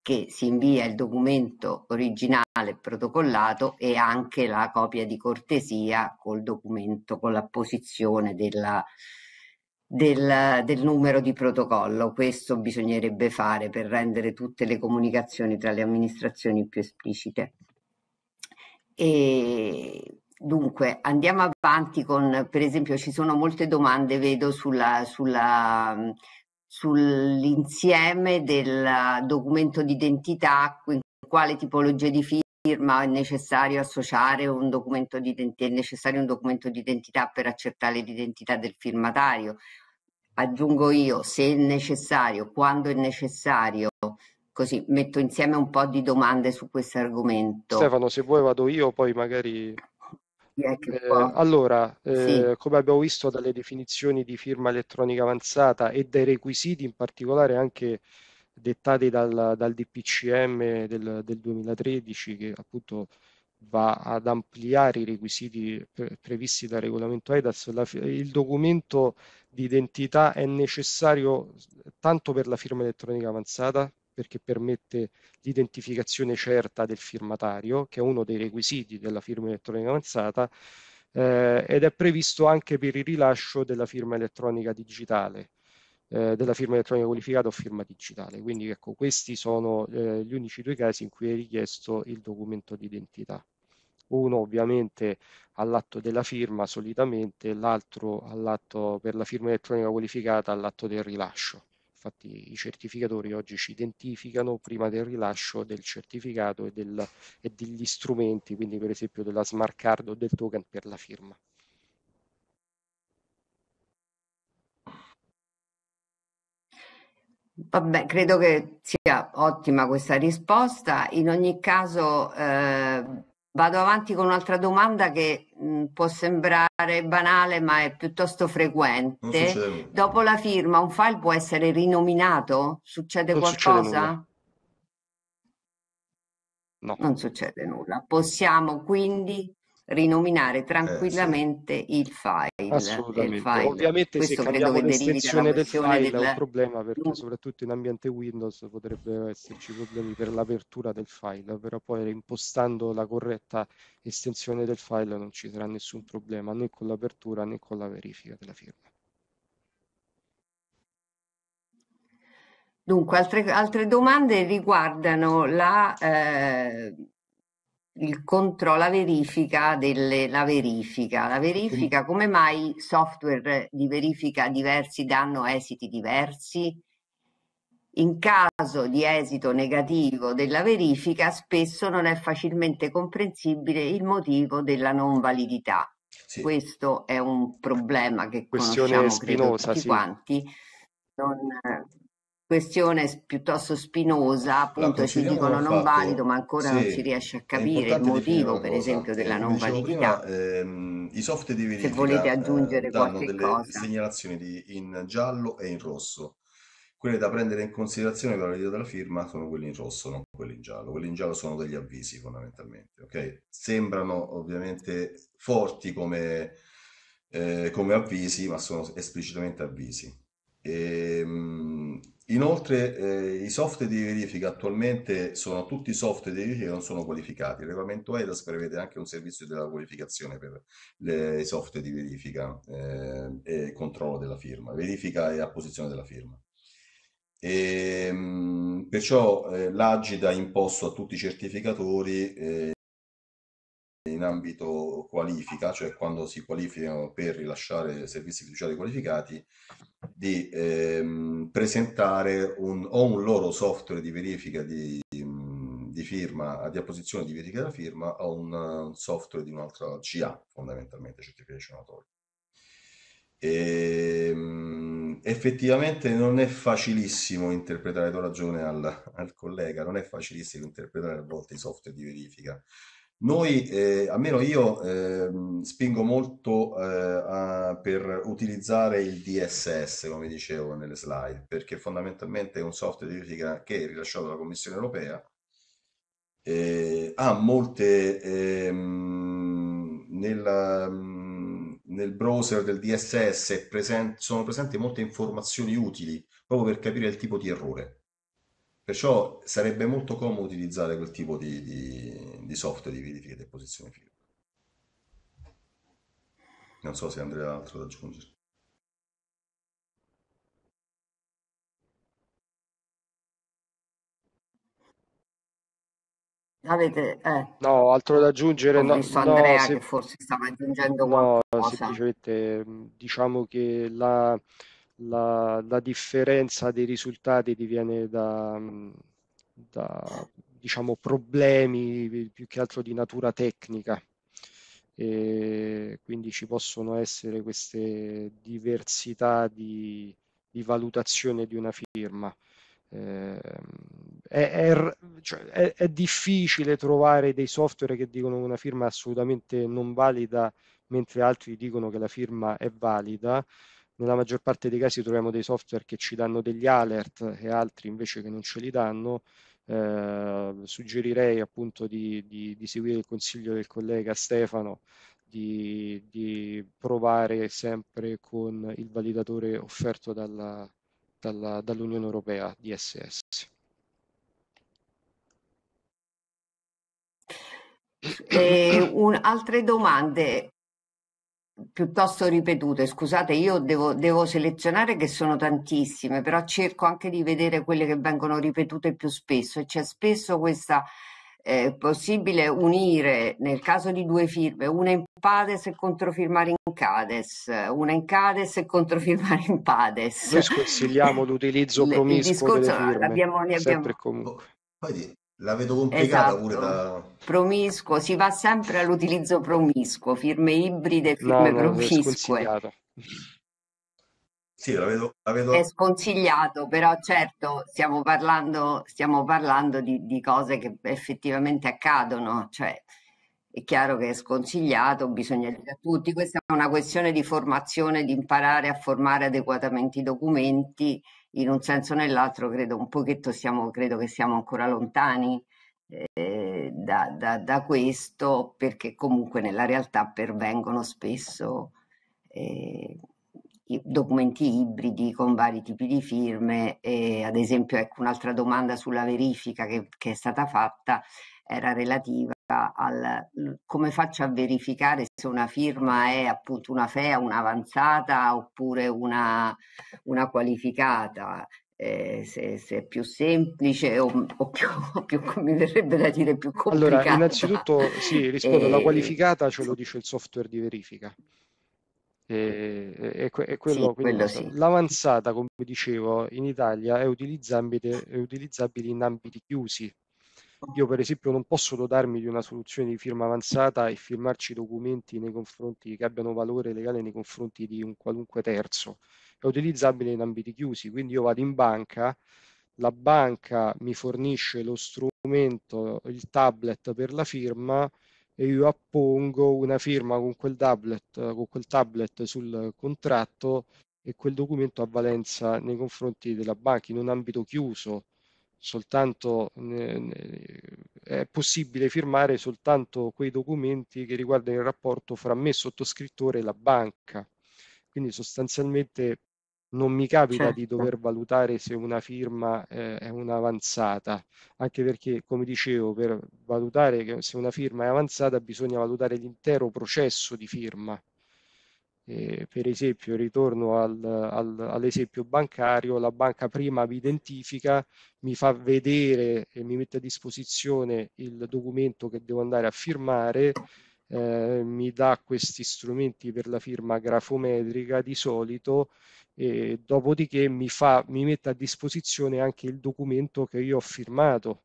che si invia il documento originale protocollato e anche la copia di cortesia col documento, con l'apposizione della, del, del numero di protocollo. Questo bisognerebbe fare per rendere tutte le comunicazioni tra le amministrazioni più esplicite. E Dunque, andiamo avanti con, per esempio, ci sono molte domande, vedo, sull'insieme del documento d'identità, quale tipologia di fila firma, è necessario associare un documento di identità, è necessario un documento di identità per accertare l'identità del firmatario. Aggiungo io, se è necessario, quando è necessario, così metto insieme un po' di domande su questo argomento. Stefano, se vuoi vado io, poi magari... Eh, allora, eh, sì. come abbiamo visto dalle definizioni di firma elettronica avanzata e dai requisiti, in particolare anche dettati dal, dal DPCM del, del, 2013 che appunto va ad ampliare i requisiti pre- eh, previsti dal regolamento EIDAS, la, il documento di identità è necessario tanto per la firma elettronica avanzata perché permette l'identificazione certa del firmatario, che è uno dei requisiti della firma elettronica avanzata, eh, ed è previsto anche per il rilascio della firma elettronica digitale eh, della firma elettronica qualificata o firma digitale. Quindi ecco, questi sono eh, gli unici due casi in cui è richiesto il documento d'identità. Uno ovviamente all'atto della firma solitamente, l'altro all'atto per la firma elettronica qualificata all'atto del rilascio. Infatti i certificatori oggi ci identificano prima del rilascio del certificato e, del, e degli strumenti, quindi per esempio della smart card o del token per la firma. Vabbè, credo che sia ottima questa risposta. In ogni caso, eh, vado avanti con un'altra domanda che mh, mm, può sembrare banale, ma è piuttosto frequente. Dopo la firma, un file può essere rinominato? Succede non qualcosa? Succede no. Non succede nulla. Possiamo quindi rinominare tranquillamente eh, sì. il file. Assolutamente. Il file. Ovviamente Questo se cambiamo l'estensione del file della... è un problema perché mm. soprattutto in ambiente Windows potrebbero esserci problemi per l'apertura del file, però poi impostando la corretta estensione del file non ci sarà nessun problema né con l'apertura né con la verifica della firma. Dunque, altre, altre domande riguardano la... Eh il contro la verifica della verifica. La verifica, come mai software di verifica diversi danno esiti diversi? In caso di esito negativo della verifica, spesso non è facilmente comprensibile il motivo della non validità. Sì. Questo è un problema che Questione conosciamo spinosa, tutti sì. quanti. Non, questione piuttosto spinosa, appunto ci dicono non fatto, valido, ma ancora sì, non si riesce a capire il motivo, per esempio, della non validità. Prima, ehm, I software di verifica Se volete eh, aggiungere eh, danno delle cosa. segnalazioni di, in giallo e in rosso. Quelle da prendere in considerazione per la validità della firma sono quelle in rosso, non quelle in giallo. Quelle in giallo sono degli avvisi fondamentalmente, ok? Sembrano ovviamente forti come, eh, come avvisi, ma sono esplicitamente avvisi. E, ehm, mh, Inoltre eh, i software di verifica attualmente sono tutti software di verifica che non sono qualificati. Il regolamento EDAS prevede anche un servizio della qualificazione per le, i software di verifica eh, e controllo della firma, verifica e apposizione della firma. E, ehm, mh, perciò eh, l'Agida ha imposto a tutti i certificatori eh, in ambito qualifica, cioè quando si qualificano per rilasciare servizi fiduciari qualificati, di ehm, presentare un, o un loro software di verifica di, di firma, di apposizione di verifica della firma, o un, un software di un'altra CA, fondamentalmente, Certification Authority. E, effettivamente non è facilissimo interpretare, do ragione al, al collega, non è facilissimo interpretare a volte i software di verifica noi, eh, almeno io, ehm, spingo molto eh, a- per utilizzare il DSS, come dicevo nelle slide, perché fondamentalmente è un software di verifica che è rilasciato dalla Commissione europea, eh, ha molte ehm, nella- nel browser del DSS è sono presenti molte informazioni utili proprio per capire il tipo di errore. Perciò sarebbe molto comodo utilizzare quel tipo di, di- di software di verifica e posizione film. Non so se Andrea ha altro da aggiungere. Avete, eh, No, altro da aggiungere? ho visto no, Andrea che se- forse stava aggiungendo qualcosa. No, qualcosa. semplicemente diciamo che la, la, la differenza dei risultati diviene da, da diciamo, problemi più che altro di natura tecnica. E quindi ci possono essere queste diversità di, di valutazione di una firma. Eh, è, è, cioè, è, è, difficile trovare dei software che dicono che una firma è assolutamente non valida, mentre altri dicono che la firma è valida nella maggior parte dei casi troviamo dei software che ci danno degli alert e altri invece che non ce li danno. Eh, suggerirei appunto di, di, di, seguire il consiglio del collega Stefano di, di provare sempre con il validatore offerto dalla, dalla, dall'Unione Europea DSS. Eh, un, altre domande piuttosto ripetute. Scusate, io devo, devo, selezionare che sono tantissime, però cerco anche di vedere quelle che vengono ripetute più spesso e c'è spesso questa eh, possibile unire nel caso di due firme, una in Pades e controfirmare in Cades, una in Cades e controfirmare in Pades. Noi sconsigliamo l'utilizzo promiscuo discorso, delle firme, abbiamo, abbiamo... sempre e comunque. La vedo complicata esatto. pure da... Esatto. Promiscuo, si va sempre all'utilizzo promiscuo, firme ibride, No, firme no, promiscue. Sì, la vedo, la È sconsigliato, però certo stiamo parlando, stiamo parlando di, di cose che effettivamente accadono, cioè è chiaro che è sconsigliato, bisogna dire a tutti, questa è una questione di formazione, di imparare a formare adeguatamente i documenti in un senso o nell'altro credo un pochetto siamo, credo che siamo ancora lontani eh, da, da, da, questo perché comunque nella realtà pervengono spesso eh, documenti ibridi con vari tipi di firme e ad esempio ecco un'altra domanda sulla verifica che, che è stata fatta era relativa al, come faccio a verificare se una firma è appunto una FEA, un'avanzata oppure una, una qualificata, eh, se, se, è più semplice o, o, più, o, più, mi verrebbe da dire più complicata. Allora, innanzitutto sì, rispondo, e... la eh, qualificata ce lo dice il software di verifica. E, e, e quello, sì, quello sì. L'avanzata, come dicevo, in Italia è utilizzabile, è utilizzabile in ambiti chiusi, io per esempio non posso dotarmi di una soluzione di firma avanzata e firmarci documenti nei confronti che abbiano valore legale nei confronti di un qualunque terzo. È utilizzabile in ambiti chiusi, quindi io vado in banca, la banca mi fornisce lo strumento, il tablet per la firma e io appongo una firma con quel tablet, con quel tablet sul contratto e quel documento ha valenza nei confronti della banca in un ambito chiuso soltanto è possibile firmare soltanto quei documenti che riguardano il rapporto fra me sottoscrittore e la banca. Quindi sostanzialmente non mi capita certo. di dover valutare se una firma eh, è un'avanzata, anche perché, come dicevo, per valutare se una firma è avanzata bisogna valutare l'intero processo di firma. Eh, per esempio, ritorno al, al, all'esempio bancario, la banca prima mi identifica, mi fa vedere e mi mette a disposizione il documento che devo andare a firmare, eh, mi dà questi strumenti per la firma grafometrica di solito e dopodiché mi, fa, mi mette a disposizione anche il documento che io ho firmato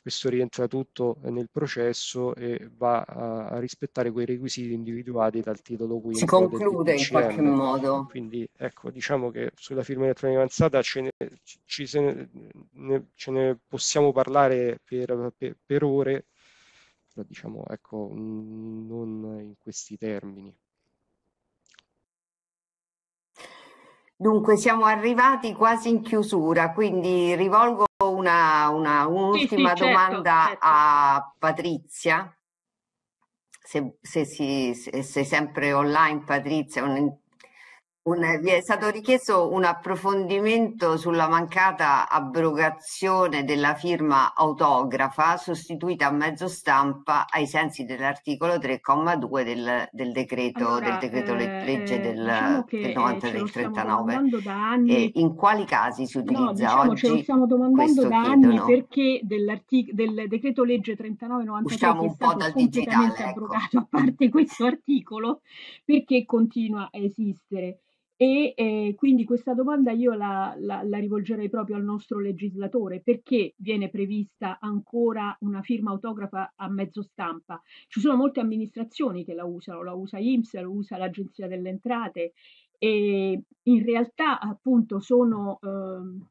questo rientra tutto nel processo e va a, a rispettare quei requisiti individuati dal titolo quinto. Si conclude in qualche modo. Quindi ecco, diciamo che sulla firma elettronica avanzata ce ne, ci, ce ne, ne, ce ne possiamo parlare per, per, per ore, però diciamo ecco, non in questi termini. Dunque siamo arrivati quasi in chiusura, quindi rivolgo una, una un'ultima sì, sì, certo, domanda certo, a Patrizia, se, se, si, se, sei sempre online Patrizia, un, un, vi è stato richiesto un approfondimento sulla mancata abrogazione della firma autografa sostituita a mezzo stampa ai sensi dell'articolo 3,2 del, del, decreto, allora, del decreto eh, legge del, eh, diciamo del 93-39. Eh, in quali casi si utilizza no, diciamo, oggi? Ce lo stiamo domandando da chiedono. anni perché del decreto legge 39-93 Usciamo un po' dal digitale. Ecco. Abrogato, ecco. A parte questo articolo, perché continua a esistere. E eh, quindi questa domanda io la, la, la, rivolgerei proprio al nostro legislatore, perché viene prevista ancora una firma autografa a mezzo stampa? Ci sono molte amministrazioni che la usano, la usa IMSS, la usa l'Agenzia delle Entrate e in realtà appunto sono, ehm,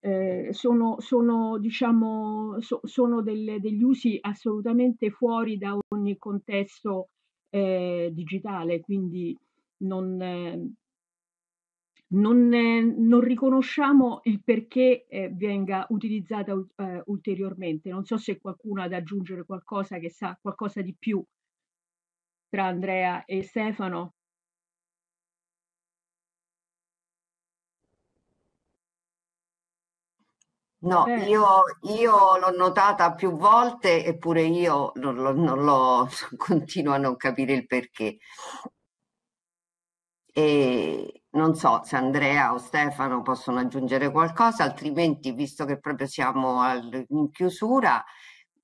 eh, sono, sono, diciamo, so, sono delle, degli usi assolutamente fuori da ogni contesto eh, digitale, quindi non ehm, non, eh, non riconosciamo il perché eh, venga utilizzata eh, ulteriormente. Non so se qualcuno ha da aggiungere qualcosa che sa qualcosa di più tra Andrea e Stefano. No, eh. io, io, l'ho notata più volte eppure io non, non, lo, continuo a non capire il perché. E, non so se Andrea o Stefano possono aggiungere qualcosa, altrimenti, visto che proprio siamo al, in chiusura,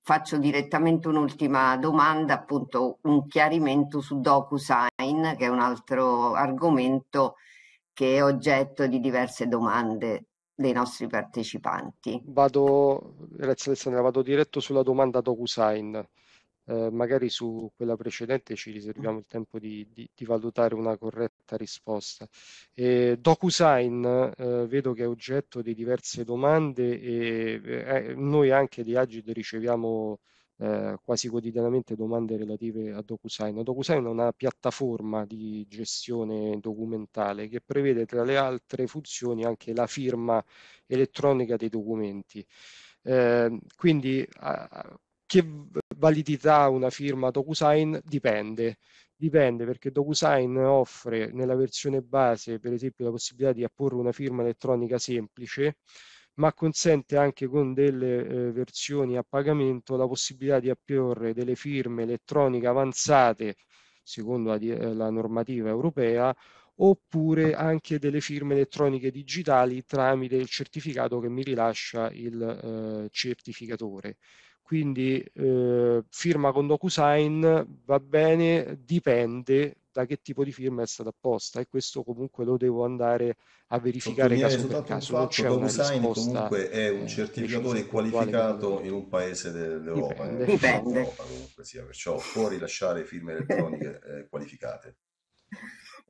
faccio direttamente un'ultima domanda, appunto un chiarimento su DocuSign, che è un altro argomento che è oggetto di diverse domande dei nostri partecipanti. Vado, grazie Alessandra, vado diretto sulla domanda DocuSign. Eh, magari su quella precedente ci riserviamo il tempo di, di, di valutare una corretta risposta. Eh, DocuSign eh, vedo che è oggetto di diverse domande e eh, eh, noi anche di Agid riceviamo quasi quotidianamente domande relative a DocuSign. DocuSign è una piattaforma di gestione documentale che prevede tra le altre funzioni anche la firma elettronica dei documenti. Eh, quindi a, che validità una firma DocuSign dipende. Dipende perché DocuSign offre nella versione base, per esempio, la possibilità di apporre una firma elettronica semplice, ma consente anche con delle eh, versioni a pagamento la possibilità di apporre delle firme elettroniche avanzate secondo la, eh, la normativa europea oppure anche delle firme elettroniche digitali tramite il certificato che mi rilascia il eh, certificatore quindi eh, firma con DocuSign va bene, dipende da che tipo di firma è stata apposta e questo comunque lo devo andare a verificare caso per caso. Non c'è DocuSign comunque è un eh, certificatore qualificato in un paese dell'Europa, dipende. Eh, dipende. comunque sia, perciò può rilasciare firme elettroniche eh, qualificate.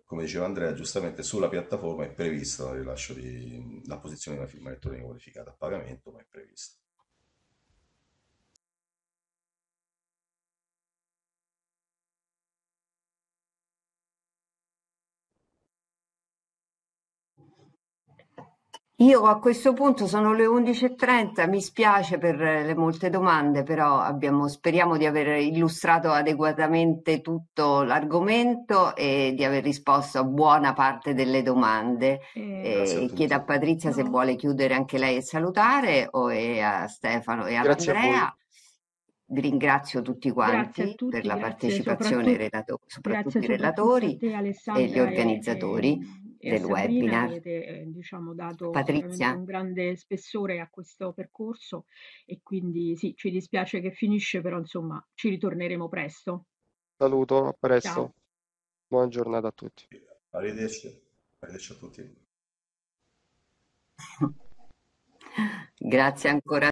Come diceva Andrea, giustamente sulla piattaforma è previsto il rilascio di la posizione di una firma elettronica qualificata a pagamento, ma è previsto. Io a questo punto sono le 11.30, mi spiace per le molte domande, però abbiamo, speriamo di aver illustrato adeguatamente tutto l'argomento e di aver risposto a buona parte delle domande. Eh, eh chiedo a Patrizia no. se vuole chiudere anche lei e salutare, o a Stefano e a Grazie Andrea. A ringrazio tutti quanti tutti, per la partecipazione, soprattutto, relato, soprattutto i relatori te, e gli organizzatori. E... Eh, e del Sabrina webinar. Avete, eh, diciamo, dato un grande spessore a questo percorso e quindi sì, ci dispiace che finisce, però insomma ci ritorneremo presto. Saluto, a presto. Ciao. Buona giornata a tutti. Arrivederci, arrivederci a tutti. Grazie ancora.